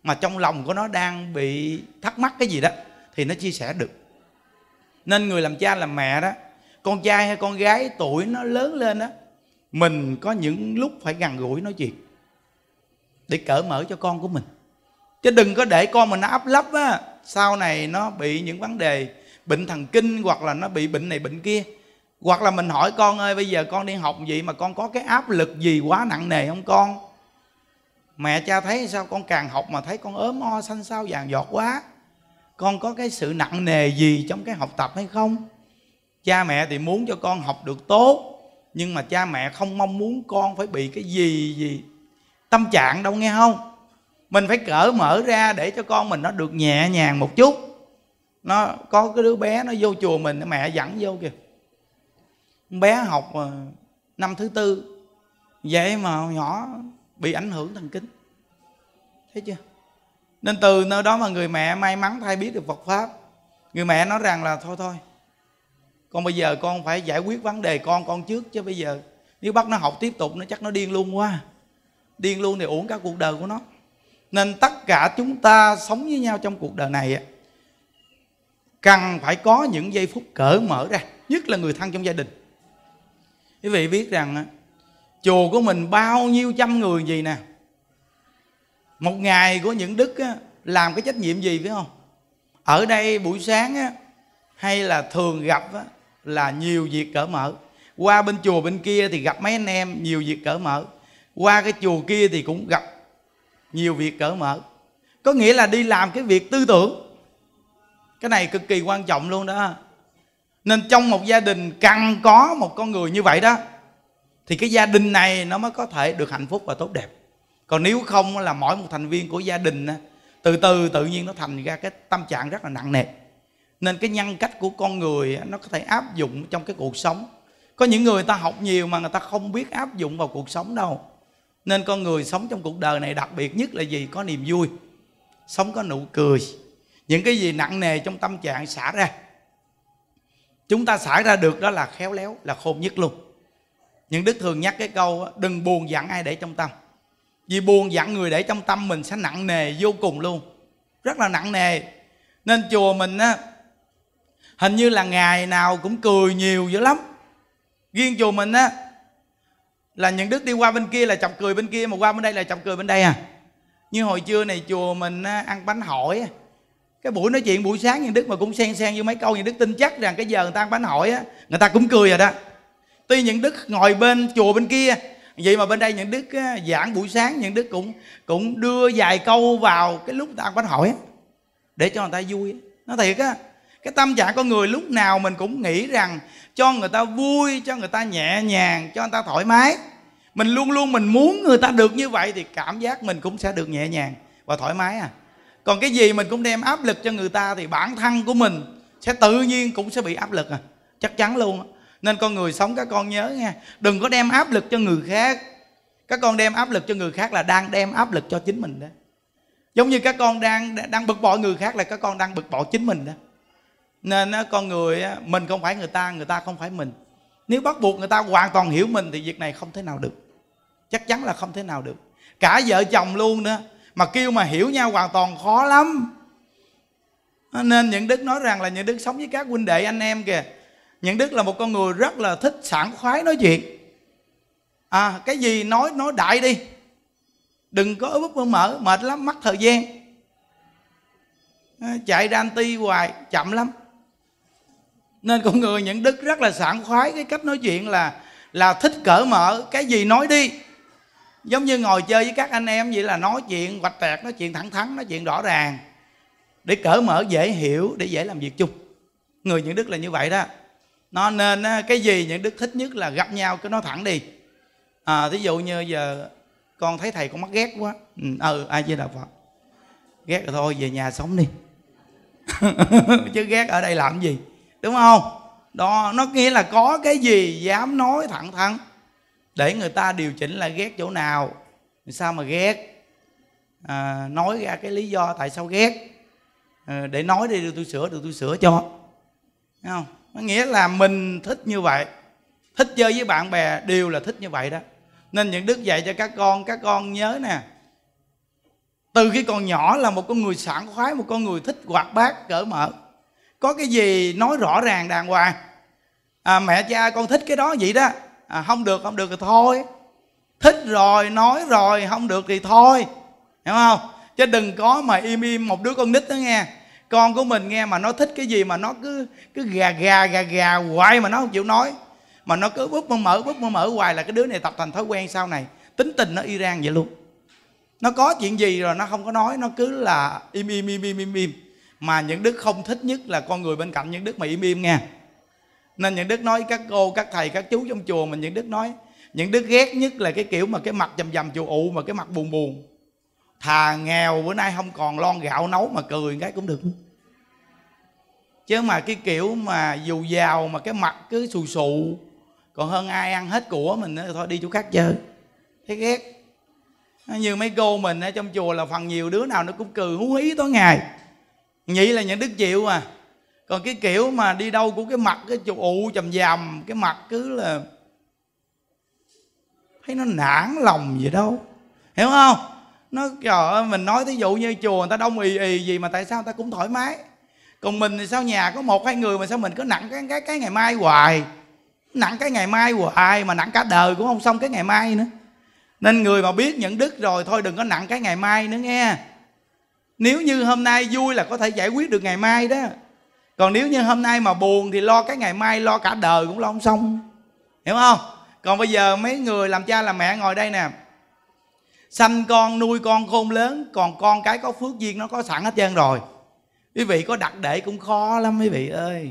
mà trong lòng của nó đang bị thắc mắc cái gì đó thì nó chia sẻ được nên người làm cha làm mẹ đó con trai hay con gái tuổi nó lớn lên đó mình có những lúc phải gần gũi nói chuyện để cởi mở cho con của mình chứ đừng có để con mình nó áp lấp á sau này nó bị những vấn đề bệnh thần kinh hoặc là nó bị bệnh này bệnh kia hoặc là mình hỏi con ơi bây giờ con đi học gì mà con có cái áp lực gì quá nặng nề không con mẹ cha thấy sao con càng học mà thấy con ốm o xanh xao vàng giọt quá con có cái sự nặng nề gì trong cái học tập hay không cha mẹ thì muốn cho con học được tốt nhưng mà cha mẹ không mong muốn con phải bị cái gì gì tâm trạng đâu nghe không mình phải cỡ mở ra để cho con mình nó được nhẹ nhàng một chút nó có cái đứa bé nó vô chùa mình mẹ dẫn vô kìa bé học ờ, năm thứ tư vậy mà nhỏ bị ảnh hưởng thần kinh thấy chưa nên từ nơi đó mà người mẹ may mắn thay biết được Phật pháp người mẹ nói rằng là thôi thôi con bây giờ con phải giải quyết vấn đề con con trước chứ bây giờ nếu bắt nó học tiếp tục nó chắc nó điên luôn quá điên luôn thì uổng cả cuộc đời của nó nên tất cả chúng ta sống với nhau trong cuộc đời này cần phải có những giây phút cởi mở ra nhất là người thân trong gia đình quý vị biết rằng chùa của mình bao nhiêu trăm người gì nè một ngày của những đức á, làm cái trách nhiệm gì phải không ở đây buổi sáng á, hay là thường gặp á, là nhiều việc cỡ mở qua bên chùa bên kia thì gặp mấy anh em nhiều việc cỡ mở qua cái chùa kia thì cũng gặp nhiều việc cỡ mở có nghĩa là đi làm cái việc tư tưởng cái này cực kỳ quan trọng luôn đó nên trong một gia đình cần có một con người như vậy đó thì cái gia đình này nó mới có thể được hạnh phúc và tốt đẹp còn nếu không là mỗi một thành viên của gia đình từ từ tự nhiên nó thành ra cái tâm trạng rất là nặng nề nên cái nhân cách của con người nó có thể áp dụng trong cái cuộc sống có những người ta học nhiều mà người ta không biết áp dụng vào cuộc sống đâu nên con người sống trong cuộc đời này đặc biệt nhất là gì có niềm vui sống có nụ cười những cái gì nặng nề trong tâm trạng xả ra chúng ta xả ra được đó là khéo léo là khôn nhất luôn những đức thường nhắc cái câu đừng buồn dặn ai để trong tâm vì buồn dặn người để trong tâm mình sẽ nặng nề vô cùng luôn rất là nặng nề nên chùa mình á hình như là ngày nào cũng cười nhiều dữ lắm riêng chùa mình á là những đức đi qua bên kia là chọc cười bên kia mà qua bên đây là chọc cười bên đây à như hồi trưa này chùa mình á, ăn bánh hỏi á. cái buổi nói chuyện buổi sáng những đức mà cũng sen sen vô mấy câu những đức tin chắc rằng cái giờ người ta ăn bánh hỏi á người ta cũng cười rồi đó tuy những đức ngồi bên chùa bên kia vậy mà bên đây những đức giảng buổi sáng những đức cũng cũng đưa vài câu vào cái lúc ta quánh hỏi để cho người ta vui nó thiệt á cái tâm trạng con người lúc nào mình cũng nghĩ rằng cho người ta vui cho người ta nhẹ nhàng cho người ta thoải mái mình luôn luôn mình muốn người ta được như vậy thì cảm giác mình cũng sẽ được nhẹ nhàng và thoải mái à còn cái gì mình cũng đem áp lực cho người ta thì bản thân của mình sẽ tự nhiên cũng sẽ bị áp lực à chắc chắn luôn nên con người sống các con nhớ nha đừng có đem áp lực cho người khác các con đem áp lực cho người khác là đang đem áp lực cho chính mình đó giống như các con đang đang bực bội người khác là các con đang bực bội chính mình đó nên con người mình không phải người ta người ta không phải mình nếu bắt buộc người ta hoàn toàn hiểu mình thì việc này không thể nào được chắc chắn là không thể nào được cả vợ chồng luôn nữa mà kêu mà hiểu nhau hoàn toàn khó lắm nên những đức nói rằng là những đức sống với các huynh đệ anh em kìa nhận đức là một con người rất là thích sảng khoái nói chuyện à cái gì nói nói đại đi đừng có úp úp mở mệt lắm mất thời gian à, chạy ra ti hoài chậm lắm nên con người nhận đức rất là sảng khoái cái cách nói chuyện là là thích cởi mở cái gì nói đi giống như ngồi chơi với các anh em vậy là nói chuyện vạch tẹt nói chuyện thẳng thắn nói chuyện rõ ràng để cởi mở dễ hiểu để dễ làm việc chung người những đức là như vậy đó nó nên cái gì những đức thích nhất là gặp nhau cứ nói thẳng đi à, thí dụ như giờ con thấy thầy con mắc ghét quá ừ, ừ ai với đạo phật ghét rồi thôi về nhà sống đi chứ ghét ở đây làm gì đúng không đó nó nghĩa là có cái gì dám nói thẳng thắn để người ta điều chỉnh là ghét chỗ nào sao mà ghét à, nói ra cái lý do tại sao ghét à, để nói đi được tôi sửa được tôi sửa cho Thấy không nghĩa là mình thích như vậy thích chơi với bạn bè đều là thích như vậy đó nên những đức dạy cho các con các con nhớ nè từ khi còn nhỏ là một con người sảng khoái một con người thích hoạt bát cởi mở có cái gì nói rõ ràng đàng hoàng à, mẹ cha con thích cái đó vậy đó à, không được không được thì thôi thích rồi nói rồi không được thì thôi hiểu không chứ đừng có mà im im một đứa con nít đó nghe con của mình nghe mà nó thích cái gì mà nó cứ cứ gà gà gà gà hoài mà nó không chịu nói mà nó cứ bút mà mở bút mà mở hoài là cái đứa này tập thành thói quen sau này tính tình nó y rang vậy luôn nó có chuyện gì rồi nó không có nói nó cứ là im im im im im im mà những đức không thích nhất là con người bên cạnh những đức mà im im nghe nên những đức nói các cô các thầy các chú trong chùa mình những đức nói những đức ghét nhất là cái kiểu mà cái mặt dầm dầm chùa ụ mà cái mặt buồn buồn thà nghèo bữa nay không còn lon gạo nấu mà cười cái cũng được chứ mà cái kiểu mà dù giàu mà cái mặt cứ xù xù còn hơn ai ăn hết của mình nữa thôi đi chỗ khác chơi thấy ghét như mấy cô mình ở trong chùa là phần nhiều đứa nào nó cũng cười hú hí tối ngày nhị là những đức chịu à còn cái kiểu mà đi đâu của cái mặt cái chụp ụ chầm dầm cái mặt cứ là thấy nó nản lòng gì đâu hiểu không nó trời ơi mình nói thí dụ như chùa người ta đông ì ì gì mà tại sao người ta cũng thoải mái còn mình thì sao nhà có một hai người mà sao mình cứ nặng cái cái cái ngày mai hoài nặng cái ngày mai hoài mà nặng cả đời cũng không xong cái ngày mai nữa nên người mà biết nhận đức rồi thôi đừng có nặng cái ngày mai nữa nghe nếu như hôm nay vui là có thể giải quyết được ngày mai đó còn nếu như hôm nay mà buồn thì lo cái ngày mai lo cả đời cũng lo không xong hiểu không còn bây giờ mấy người làm cha làm mẹ ngồi đây nè sanh con nuôi con khôn lớn còn con cái có phước duyên nó có sẵn hết trơn rồi quý vị có đặt để cũng khó lắm quý vị ơi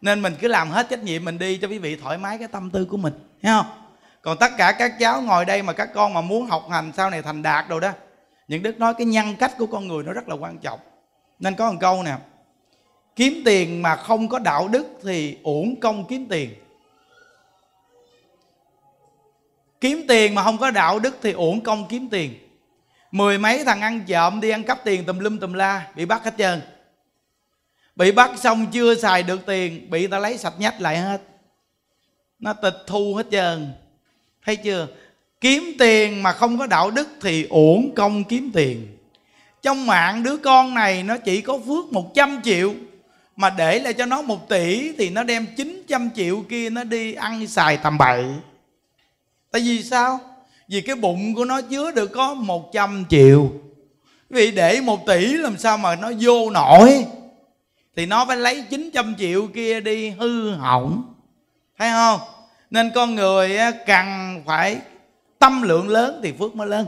nên mình cứ làm hết trách nhiệm mình đi cho quý vị thoải mái cái tâm tư của mình thấy không còn tất cả các cháu ngồi đây mà các con mà muốn học hành sau này thành đạt rồi đó những đức nói cái nhân cách của con người nó rất là quan trọng nên có một câu nè kiếm tiền mà không có đạo đức thì uổng công kiếm tiền kiếm tiền mà không có đạo đức thì uổng công kiếm tiền mười mấy thằng ăn trộm đi ăn cắp tiền tùm lum tùm la bị bắt hết trơn bị bắt xong chưa xài được tiền bị ta lấy sạch nhách lại hết nó tịch thu hết trơn thấy chưa kiếm tiền mà không có đạo đức thì uổng công kiếm tiền trong mạng đứa con này nó chỉ có phước 100 triệu mà để lại cho nó một tỷ thì nó đem 900 triệu kia nó đi ăn xài tầm bậy tại vì sao vì cái bụng của nó chứa được có 100 triệu vì để một tỷ làm sao mà nó vô nổi thì nó phải lấy 900 triệu kia đi hư hỏng thấy không nên con người cần phải tâm lượng lớn thì phước mới lớn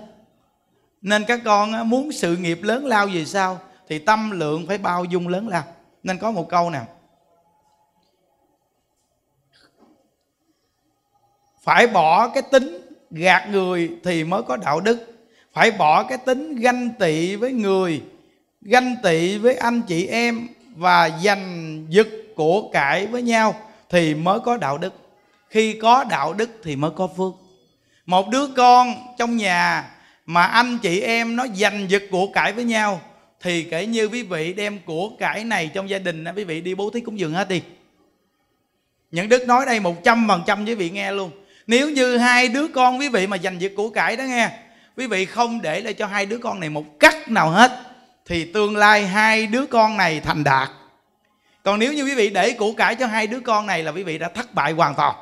nên các con muốn sự nghiệp lớn lao gì sao thì tâm lượng phải bao dung lớn lao nên có một câu nè. phải bỏ cái tính gạt người thì mới có đạo đức phải bỏ cái tính ganh tị với người ganh tị với anh chị em và giành giật của cải với nhau thì mới có đạo đức khi có đạo đức thì mới có phước một đứa con trong nhà mà anh chị em nó giành giật của cải với nhau thì kể như quý vị đem của cải này trong gia đình quý vị đi bố thí cúng dường hết đi những đức nói đây 100% với vị nghe luôn nếu như hai đứa con quý vị mà giành việc của cải đó nghe quý vị không để lại cho hai đứa con này một cắt nào hết thì tương lai hai đứa con này thành đạt còn nếu như quý vị để của cải cho hai đứa con này là quý vị đã thất bại hoàn toàn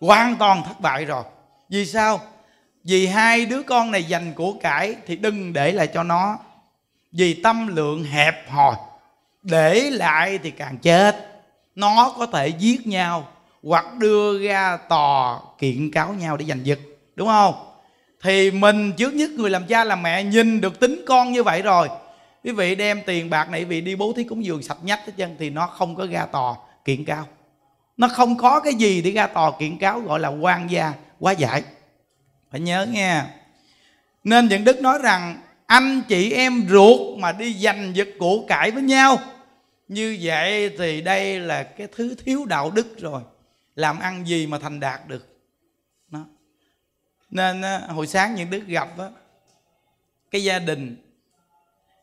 hoàn toàn thất bại rồi vì sao vì hai đứa con này dành của cải thì đừng để lại cho nó vì tâm lượng hẹp hòi để lại thì càng chết nó có thể giết nhau hoặc đưa ra tòa kiện cáo nhau để giành giật đúng không thì mình trước nhất người làm cha làm mẹ nhìn được tính con như vậy rồi quý vị đem tiền bạc này vì đi bố thí cúng dường sạch nhất hết chân thì nó không có ra tòa kiện cáo nó không có cái gì để ra tòa kiện cáo gọi là quan gia quá giải phải nhớ nghe nên những đức nói rằng anh chị em ruột mà đi giành giật của cải với nhau như vậy thì đây là cái thứ thiếu đạo đức rồi làm ăn gì mà thành đạt được đó. nên hồi sáng những đức gặp đó, cái gia đình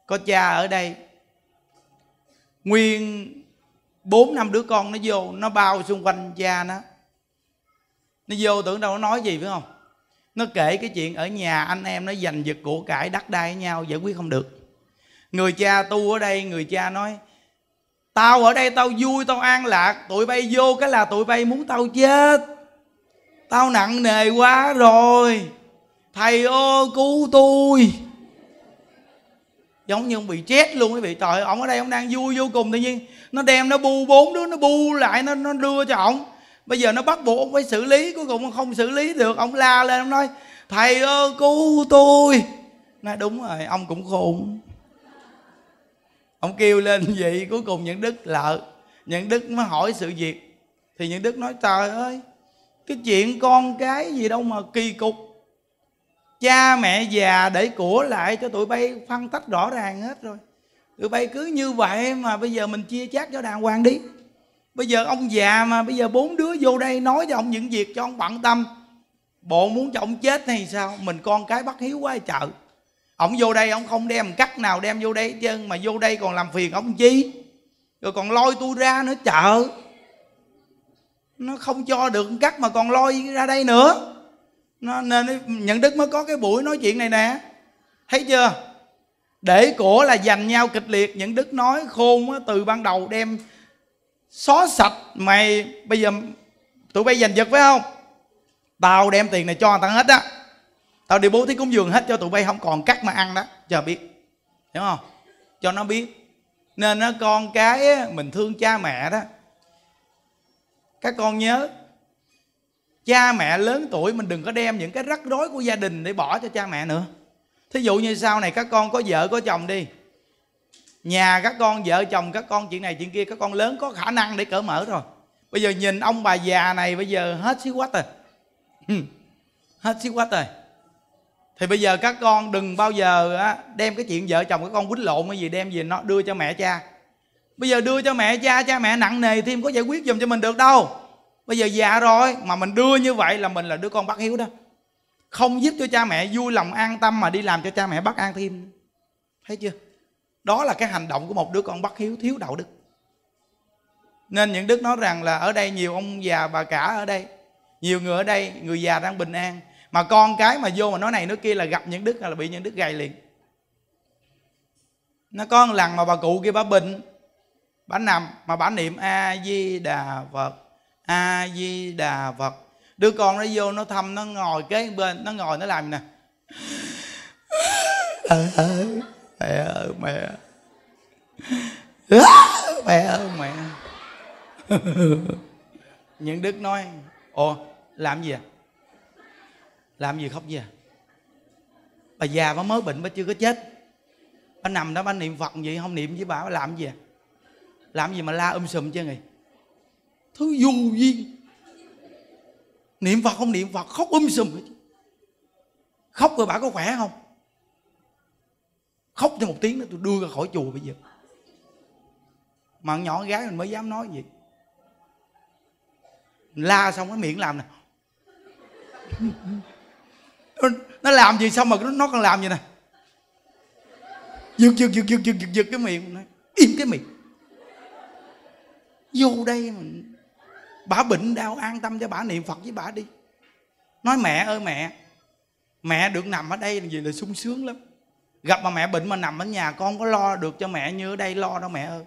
có cha ở đây nguyên bốn năm đứa con nó vô nó bao xung quanh cha nó nó vô tưởng đâu nó nói gì phải không nó kể cái chuyện ở nhà anh em nó giành giật của cải đắc đai với nhau giải quyết không được người cha tu ở đây người cha nói tao ở đây tao vui tao an lạc tụi bay vô cái là tụi bay muốn tao chết tao nặng nề quá rồi thầy ô cứu tôi giống như ông bị chết luôn quý vị trời ông ở đây ông đang vui vô cùng tự nhiên nó đem nó bu bốn đứa nó bu lại nó nó đưa cho ông bây giờ nó bắt buộc ông phải xử lý cuối cùng ông không xử lý được ông la lên ông nói thầy ơi cứu tôi nói đúng rồi ông cũng khôn ông kêu lên vậy cuối cùng những đức lợ những đức mới hỏi sự việc thì những đức nói trời ơi cái chuyện con cái gì đâu mà kỳ cục cha mẹ già để của lại cho tụi bay phân tách rõ ràng hết rồi tụi bay cứ như vậy mà bây giờ mình chia chác cho đàng hoàng đi bây giờ ông già mà bây giờ bốn đứa vô đây nói cho ông những việc cho ông bận tâm bộ muốn cho ông chết hay sao mình con cái bắt hiếu quá chợ ông vô đây ông không đem cắt nào đem vô đây chứ mà vô đây còn làm phiền ông chi rồi còn lôi tôi ra nữa chợ nó không cho được cắt mà còn lôi ra đây nữa nó, nên nhận đức mới có cái buổi nói chuyện này nè thấy chưa để cổ là dành nhau kịch liệt nhận đức nói khôn á, từ ban đầu đem xóa sạch mày bây giờ tụi bay giành giật phải không tao đem tiền này cho thằng hết á tao đi bố thí cúng dường hết cho tụi bay không còn cắt mà ăn đó cho biết hiểu không cho nó biết nên nó con cái mình thương cha mẹ đó các con nhớ cha mẹ lớn tuổi mình đừng có đem những cái rắc rối của gia đình để bỏ cho cha mẹ nữa thí dụ như sau này các con có vợ có chồng đi nhà các con vợ chồng các con chuyện này chuyện kia các con lớn có khả năng để cỡ mở rồi bây giờ nhìn ông bà già này bây giờ hết xíu quách rồi hết xíu quách rồi thì bây giờ các con đừng bao giờ đem cái chuyện vợ chồng các con quýnh lộn cái gì đem về nó đưa cho mẹ cha bây giờ đưa cho mẹ cha cha mẹ nặng nề thêm có giải quyết dùm cho mình được đâu bây giờ già rồi mà mình đưa như vậy là mình là đứa con bác hiếu đó không giúp cho cha mẹ vui lòng an tâm mà đi làm cho cha mẹ bắt an thêm thấy chưa đó là cái hành động của một đứa con bất hiếu thiếu đạo đức nên những đức nói rằng là ở đây nhiều ông già bà cả ở đây nhiều người ở đây người già đang bình an mà con cái mà vô mà nói này nói kia là gặp những đức là bị những đức gầy liền nó có lần mà bà cụ kia bà bệnh bà nằm mà bà niệm a di đà phật a di đà phật đứa con nó vô nó thăm nó ngồi kế bên nó ngồi nó làm nè mẹ ơi mẹ mẹ ơi mẹ những đức nói ồ làm gì à làm gì khóc gì? À? bà già bà mới bệnh bà chưa có chết bà nằm đó bà niệm phật vậy không niệm với bà, bà làm gì à? làm gì mà la um sùm chứ người thứ vô duyên niệm phật không niệm phật khóc um sùm khóc rồi bà có khỏe không khóc thêm một tiếng nữa tôi đưa ra khỏi chùa bây giờ mà nhỏ gái mình mới dám nói gì la xong cái miệng làm nè nó làm gì xong mà nó còn làm gì nè giật giật giật giật giật giật cái miệng nói, im cái miệng vô đây mình bà bệnh đau an tâm cho bà niệm phật với bà đi nói mẹ ơi mẹ mẹ được nằm ở đây là gì là sung sướng lắm gặp mà mẹ bệnh mà nằm ở nhà con có lo được cho mẹ như ở đây lo đâu mẹ ơi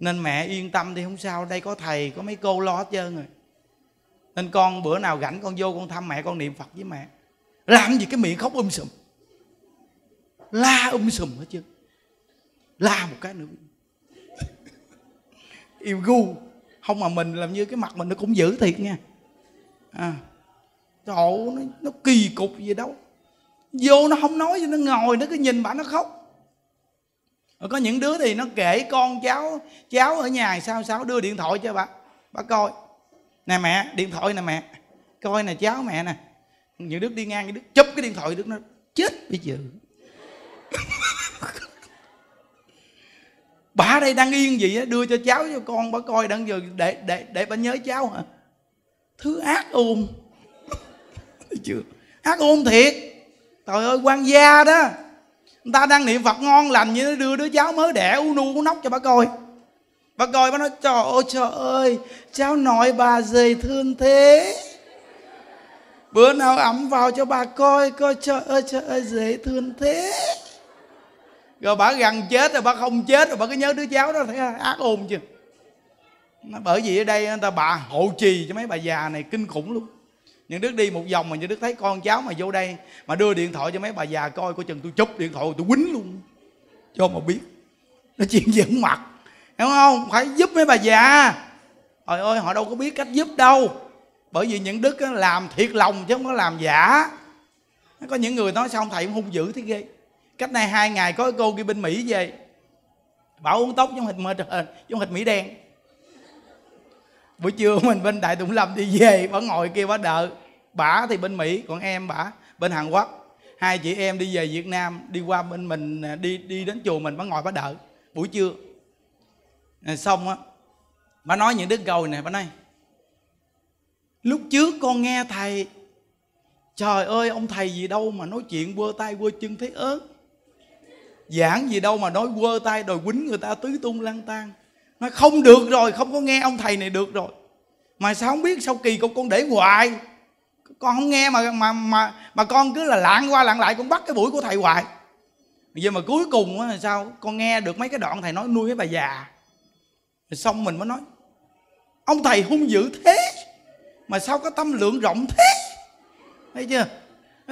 nên mẹ yên tâm đi không sao đây có thầy có mấy cô lo hết trơn rồi nên con bữa nào rảnh con vô con thăm mẹ con niệm phật với mẹ làm gì cái miệng khóc um sùm la um sùm hết chứ la một cái nữa yêu gu không mà mình làm như cái mặt mình nó cũng dữ thiệt nha à trời nó, nó kỳ cục gì đâu vô nó không nói gì nó ngồi nó cứ nhìn bà nó khóc có những đứa thì nó kể con cháu cháu ở nhà sao sao đưa điện thoại cho bà bà coi nè mẹ điện thoại nè mẹ coi nè cháu mẹ nè những đứa đi ngang những đức chụp cái điện thoại đứa nó chết bây giờ bà đây đang yên gì á đưa cho cháu cho con bà coi đang giờ để để để bà nhớ cháu hả thứ ác ôn chưa ác ôn thiệt trời ơi quan gia đó người ta đang niệm phật ngon lành như nó đưa đứa cháu mới đẻ u nu u nóc cho bà coi bà coi bà nói trời ơi trời ơi cháu nội bà gì thương thế bữa nào ấm vào cho bà coi coi trời ơi trời ơi dễ thương thế rồi bà gần chết rồi bà không chết rồi bà cứ nhớ đứa cháu đó thấy ác ôn chưa bởi vì ở đây người ta bà hộ trì cho mấy bà già này kinh khủng luôn những đứa đi một vòng mà những đứa thấy con cháu mà vô đây mà đưa điện thoại cho mấy bà già coi coi chừng tôi chụp điện thoại tôi quýnh luôn cho mà biết nó chuyện gì mặt hiểu không phải giúp mấy bà già trời ơi họ đâu có biết cách giúp đâu bởi vì những đức làm thiệt lòng chứ không có làm giả có những người nói xong thầy cũng hung dữ thế ghê cách nay hai ngày có cô kia bên mỹ về bảo uống tóc giống hệt mơ trời giống hệt mỹ đen buổi trưa mình bên đại tụng lâm đi về bà ngồi kia bà đợi bả thì bên mỹ còn em bả bên hàn quốc hai chị em đi về việt nam đi qua bên mình đi đi đến chùa mình bà ngồi bà đợi buổi trưa xong á bả nói những đứa câu này bả nói lúc trước con nghe thầy trời ơi ông thầy gì đâu mà nói chuyện quơ tay quơ chân thấy ớn giảng gì đâu mà nói quơ tay đòi quýnh người ta tứ tung lang tan nói không được rồi không có nghe ông thầy này được rồi mà sao không biết sau kỳ con con để hoài con không nghe mà mà mà mà con cứ là lạng qua lạng lại con bắt cái buổi của thầy hoài vậy mà cuối cùng là sao con nghe được mấy cái đoạn thầy nói nuôi cái bà già xong mình mới nói ông thầy hung dữ thế mà sao có tâm lượng rộng thế thấy chưa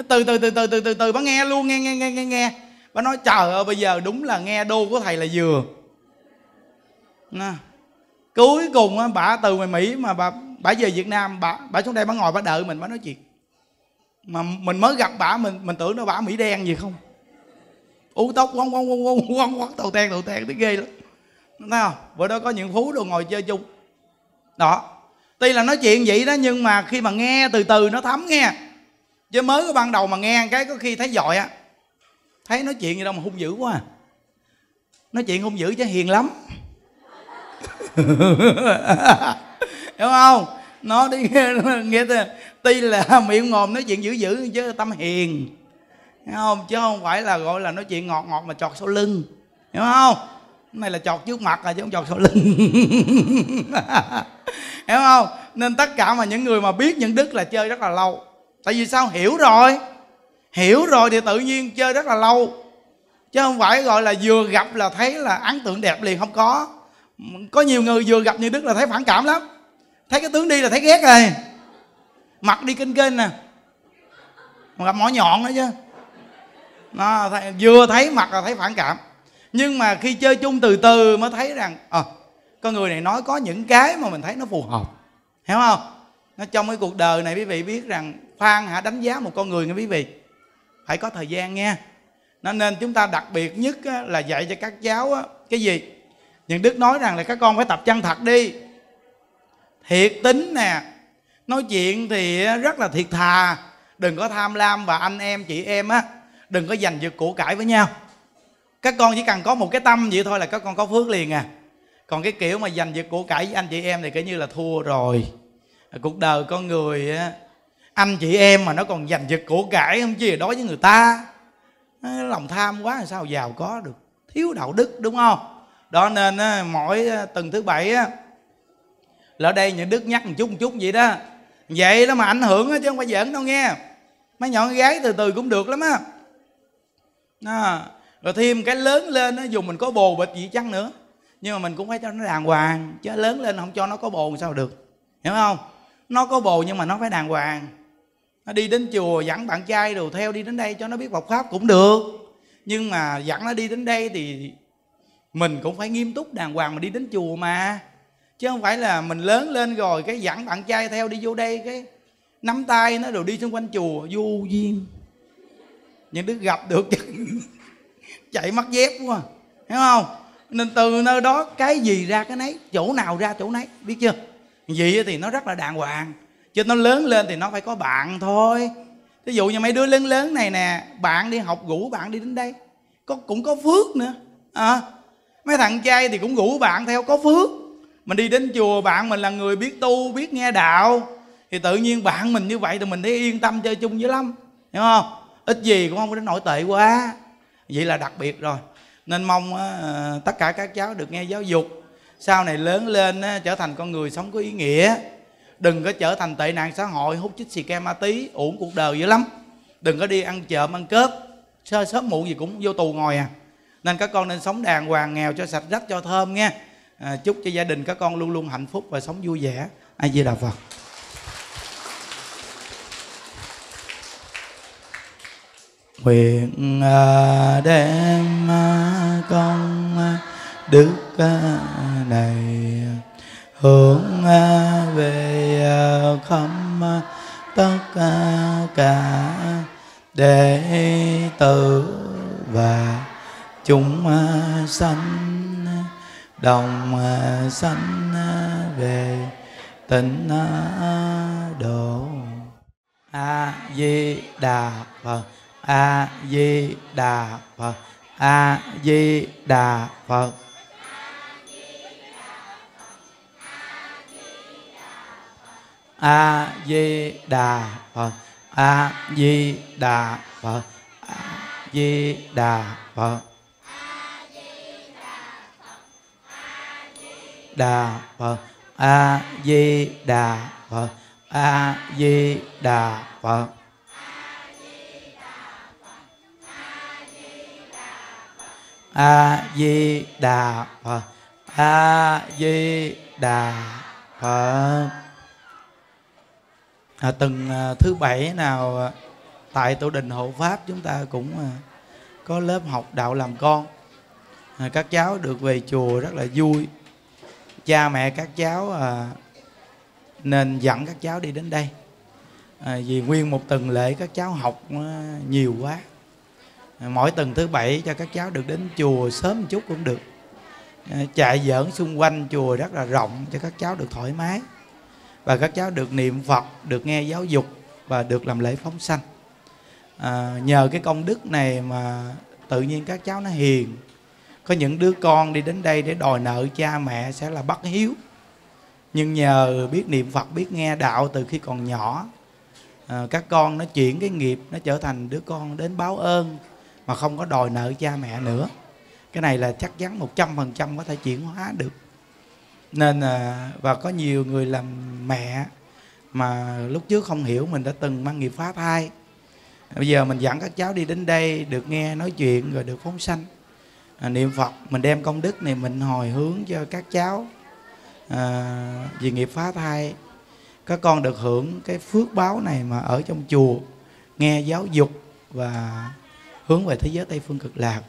từ từ từ từ từ từ từ bà nghe luôn nghe nghe nghe nghe nghe bà nói chờ ơi bây giờ đúng là nghe đô của thầy là vừa nè cuối cùng á bà từ ngoài mỹ mà bà bà về việt nam bà bà xuống đây bà ngồi bà đợi mình bà nói chuyện mà mình mới gặp bà mình mình tưởng nó bà mỹ đen gì không u tóc quăng quăng quăng quăng quăng quăng tàu ten tàu ten thấy ghê lắm thấy bữa đó có những phú đồ ngồi chơi chung đó tuy là nói chuyện vậy đó nhưng mà khi mà nghe từ từ nó thấm nghe chứ mới có ban đầu mà nghe cái có khi thấy giỏi á thấy nói chuyện gì đâu mà hung dữ quá à. nói chuyện hung dữ chứ hiền lắm hiểu không nó đi nghe nghe tuy là miệng ngồm nói chuyện dữ dữ chứ tâm hiền hiểu không chứ không phải là gọi là nói chuyện ngọt ngọt mà chọt sau lưng hiểu không cái này là chọt trước mặt rồi à, chứ không chọt sau lưng hiểu không nên tất cả mà những người mà biết những đức là chơi rất là lâu tại vì sao hiểu rồi hiểu rồi thì tự nhiên chơi rất là lâu chứ không phải gọi là vừa gặp là thấy là ấn tượng đẹp liền không có có nhiều người vừa gặp như đức là thấy phản cảm lắm thấy cái tướng đi là thấy ghét rồi mặt đi kinh kinh nè mà gặp mỏ nhọn nữa chứ nó vừa thấy mặt là thấy phản cảm nhưng mà khi chơi chung từ từ mới thấy rằng à, con người này nói có những cái mà mình thấy nó phù hợp hiểu không nó trong cái cuộc đời này quý vị biết rằng khoan hả đánh giá một con người nha quý vị phải có thời gian nghe nó nên chúng ta đặc biệt nhất là dạy cho các cháu cái gì những đức nói rằng là các con phải tập chân thật đi thiệt tính nè nói chuyện thì rất là thiệt thà đừng có tham lam và anh em chị em á đừng có giành giật của cải với nhau các con chỉ cần có một cái tâm vậy thôi là các con có phước liền à còn cái kiểu mà giành giật của cải với anh chị em thì kể như là thua rồi cuộc đời con người á anh chị em mà nó còn giành giật của cải không chi đối với người ta lòng tham quá sao giàu có được thiếu đạo đức đúng không đó nên mỗi tuần thứ bảy á là ở đây những đức nhắc một chút một chút vậy đó vậy đó mà ảnh hưởng chứ không phải giỡn đâu nghe mấy nhỏ gái từ từ cũng được lắm á à, rồi thêm cái lớn lên á dù mình có bồ bịch gì chăng nữa nhưng mà mình cũng phải cho nó đàng hoàng chứ lớn lên không cho nó có bồ sao được hiểu không nó có bồ nhưng mà nó phải đàng hoàng nó đi đến chùa dẫn bạn trai đồ theo đi đến đây cho nó biết Phật pháp cũng được nhưng mà dẫn nó đi đến đây thì mình cũng phải nghiêm túc đàng hoàng mà đi đến chùa mà chứ không phải là mình lớn lên rồi cái dẫn bạn trai theo đi vô đây cái nắm tay nó rồi đi xung quanh chùa vô duyên những đứa gặp được chạy mất dép quá hiểu không nên từ nơi đó cái gì ra cái nấy chỗ nào ra chỗ nấy biết chưa vậy thì nó rất là đàng hoàng chứ nó lớn lên thì nó phải có bạn thôi ví dụ như mấy đứa lớn lớn này nè bạn đi học rủ bạn đi đến đây có cũng có phước nữa à, mấy thằng trai thì cũng rủ bạn theo có phước mình đi đến chùa bạn mình là người biết tu biết nghe đạo thì tự nhiên bạn mình như vậy thì mình thấy yên tâm chơi chung với lắm hiểu không ít gì cũng không có đến nổi tệ quá vậy là đặc biệt rồi nên mong à, tất cả các cháu được nghe giáo dục sau này lớn lên trở thành con người sống có ý nghĩa đừng có trở thành tệ nạn xã hội hút chích xì ke ma tí uổng cuộc đời dữ lắm đừng có đi ăn chợ ăn cướp, sơ sớm muộn gì cũng vô tù ngồi à nên các con nên sống đàng hoàng nghèo cho sạch rách cho thơm nghe à, chúc cho gia đình các con luôn luôn hạnh phúc và sống vui vẻ ai di đà phật nguyện à, đem à, công à, đức này hướng về khắp tất cả đệ tử và chúng sanh đồng sanh về tịnh độ a di đà phật a di đà phật a di đà phật a di đà phật a di đà phật a di đà phật đà phật a di đà phật a di đà phật a di đà phật a di đà phật à, từng à, thứ bảy nào à, tại tổ đình hộ pháp chúng ta cũng à, có lớp học đạo làm con à, các cháu được về chùa rất là vui cha mẹ các cháu à, nên dẫn các cháu đi đến đây à, vì nguyên một tuần lễ các cháu học nhiều quá mỗi tuần thứ bảy cho các cháu được đến chùa sớm một chút cũng được chạy à, giỡn xung quanh chùa rất là rộng cho các cháu được thoải mái và các cháu được niệm phật được nghe giáo dục và được làm lễ phóng sanh à, nhờ cái công đức này mà tự nhiên các cháu nó hiền có những đứa con đi đến đây để đòi nợ cha mẹ sẽ là bất hiếu nhưng nhờ biết niệm phật biết nghe đạo từ khi còn nhỏ à, các con nó chuyển cái nghiệp nó trở thành đứa con đến báo ơn mà không có đòi nợ cha mẹ nữa cái này là chắc chắn 100% có thể chuyển hóa được nên à, và có nhiều người làm mẹ mà lúc trước không hiểu mình đã từng mang nghiệp phá thai bây giờ mình dẫn các cháu đi đến đây được nghe nói chuyện rồi được phóng sanh à, niệm phật mình đem công đức này mình hồi hướng cho các cháu à, vì nghiệp phá thai các con được hưởng cái phước báo này mà ở trong chùa nghe giáo dục và hướng về thế giới tây phương cực lạc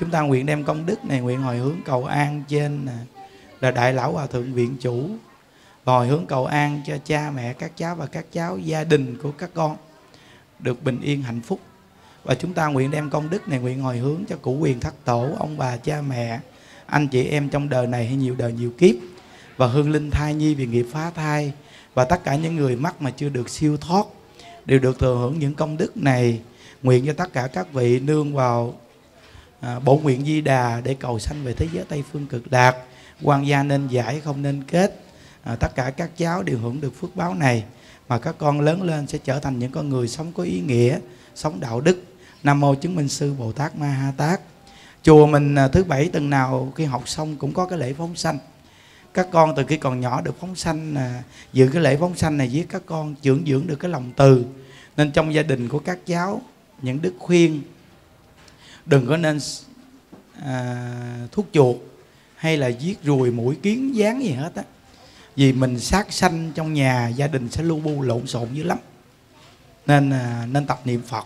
chúng ta nguyện đem công đức này nguyện hồi hướng cầu an trên à, là đại lão hòa thượng viện chủ hồi hướng cầu an cho cha mẹ các cháu và các cháu gia đình của các con được bình yên hạnh phúc và chúng ta nguyện đem công đức này nguyện hồi hướng cho cụ quyền thất tổ ông bà cha mẹ anh chị em trong đời này hay nhiều đời nhiều kiếp và hương linh thai nhi vì nghiệp phá thai và tất cả những người mắc mà chưa được siêu thoát đều được thừa hưởng những công đức này nguyện cho tất cả các vị nương vào à, bổ nguyện di đà để cầu sanh về thế giới tây phương cực lạc quan gia nên giải không nên kết à, tất cả các cháu đều hưởng được phước báo này mà các con lớn lên sẽ trở thành những con người sống có ý nghĩa sống đạo đức nam mô chứng minh sư bồ tát ma ha tát chùa mình à, thứ bảy tuần nào khi học xong cũng có cái lễ phóng sanh các con từ khi còn nhỏ được phóng sanh à, dự cái lễ phóng sanh này với các con trưởng dưỡng được cái lòng từ nên trong gia đình của các cháu những đức khuyên đừng có nên à, thuốc chuột hay là giết ruồi mũi kiến dán gì hết á vì mình sát sanh trong nhà gia đình sẽ lu bu lộn xộn dữ lắm nên à, nên tập niệm phật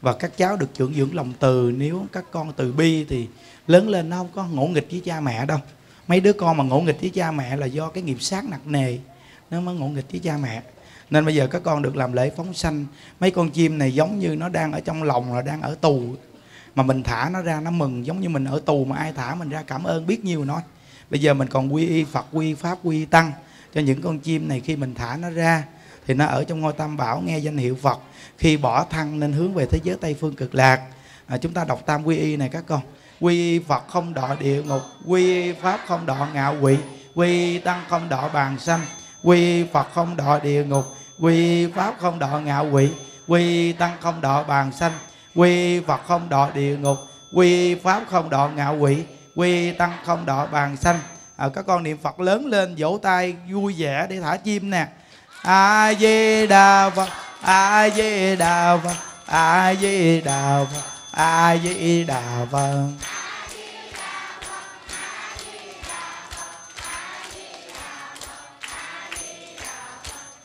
và các cháu được trưởng dưỡng lòng từ nếu các con từ bi thì lớn lên nó không có ngỗ nghịch với cha mẹ đâu mấy đứa con mà ngỗ nghịch với cha mẹ là do cái nghiệp sát nặng nề nó mới ngỗ nghịch với cha mẹ nên bây giờ các con được làm lễ phóng sanh mấy con chim này giống như nó đang ở trong lòng là đang ở tù mà mình thả nó ra nó mừng giống như mình ở tù mà ai thả mình ra cảm ơn biết nhiều nói bây giờ mình còn quy y phật quy pháp quy tăng cho những con chim này khi mình thả nó ra thì nó ở trong ngôi tam bảo nghe danh hiệu phật khi bỏ thăng nên hướng về thế giới tây phương cực lạc à, chúng ta đọc tam quy y này các con quy y phật không đọa địa ngục quy y pháp không đọa ngạo quỷ quy y tăng không đọa bàn sanh quy phật không đọ địa ngục quy pháp không đọ ngạo quỷ quy tăng không đọ bàn sanh quy phật không đọ địa ngục quy pháp không đọ ngạo quỷ quy tăng không đọ bàn sanh à, các con niệm phật lớn lên vỗ tay vui vẻ để thả chim nè a di đà phật a di đà phật a di đà phật a di đà phật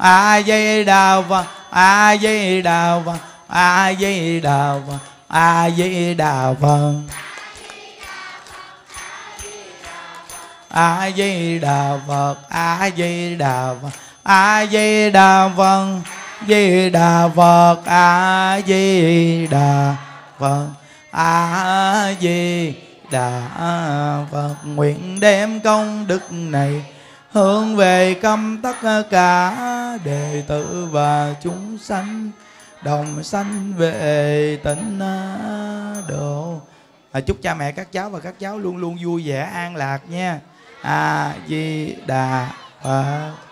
a di đà phật a di đà phật a di đà phật a di đà phật a di đà phật a di đà phật a di đà phật di đà phật a di đà phật a di đà phật nguyện đem công đức này hướng về câm tất cả đệ tử và chúng sanh đồng sanh về tịnh độ à, chúc cha mẹ các cháu và các cháu luôn luôn vui vẻ an lạc nha a di đà phật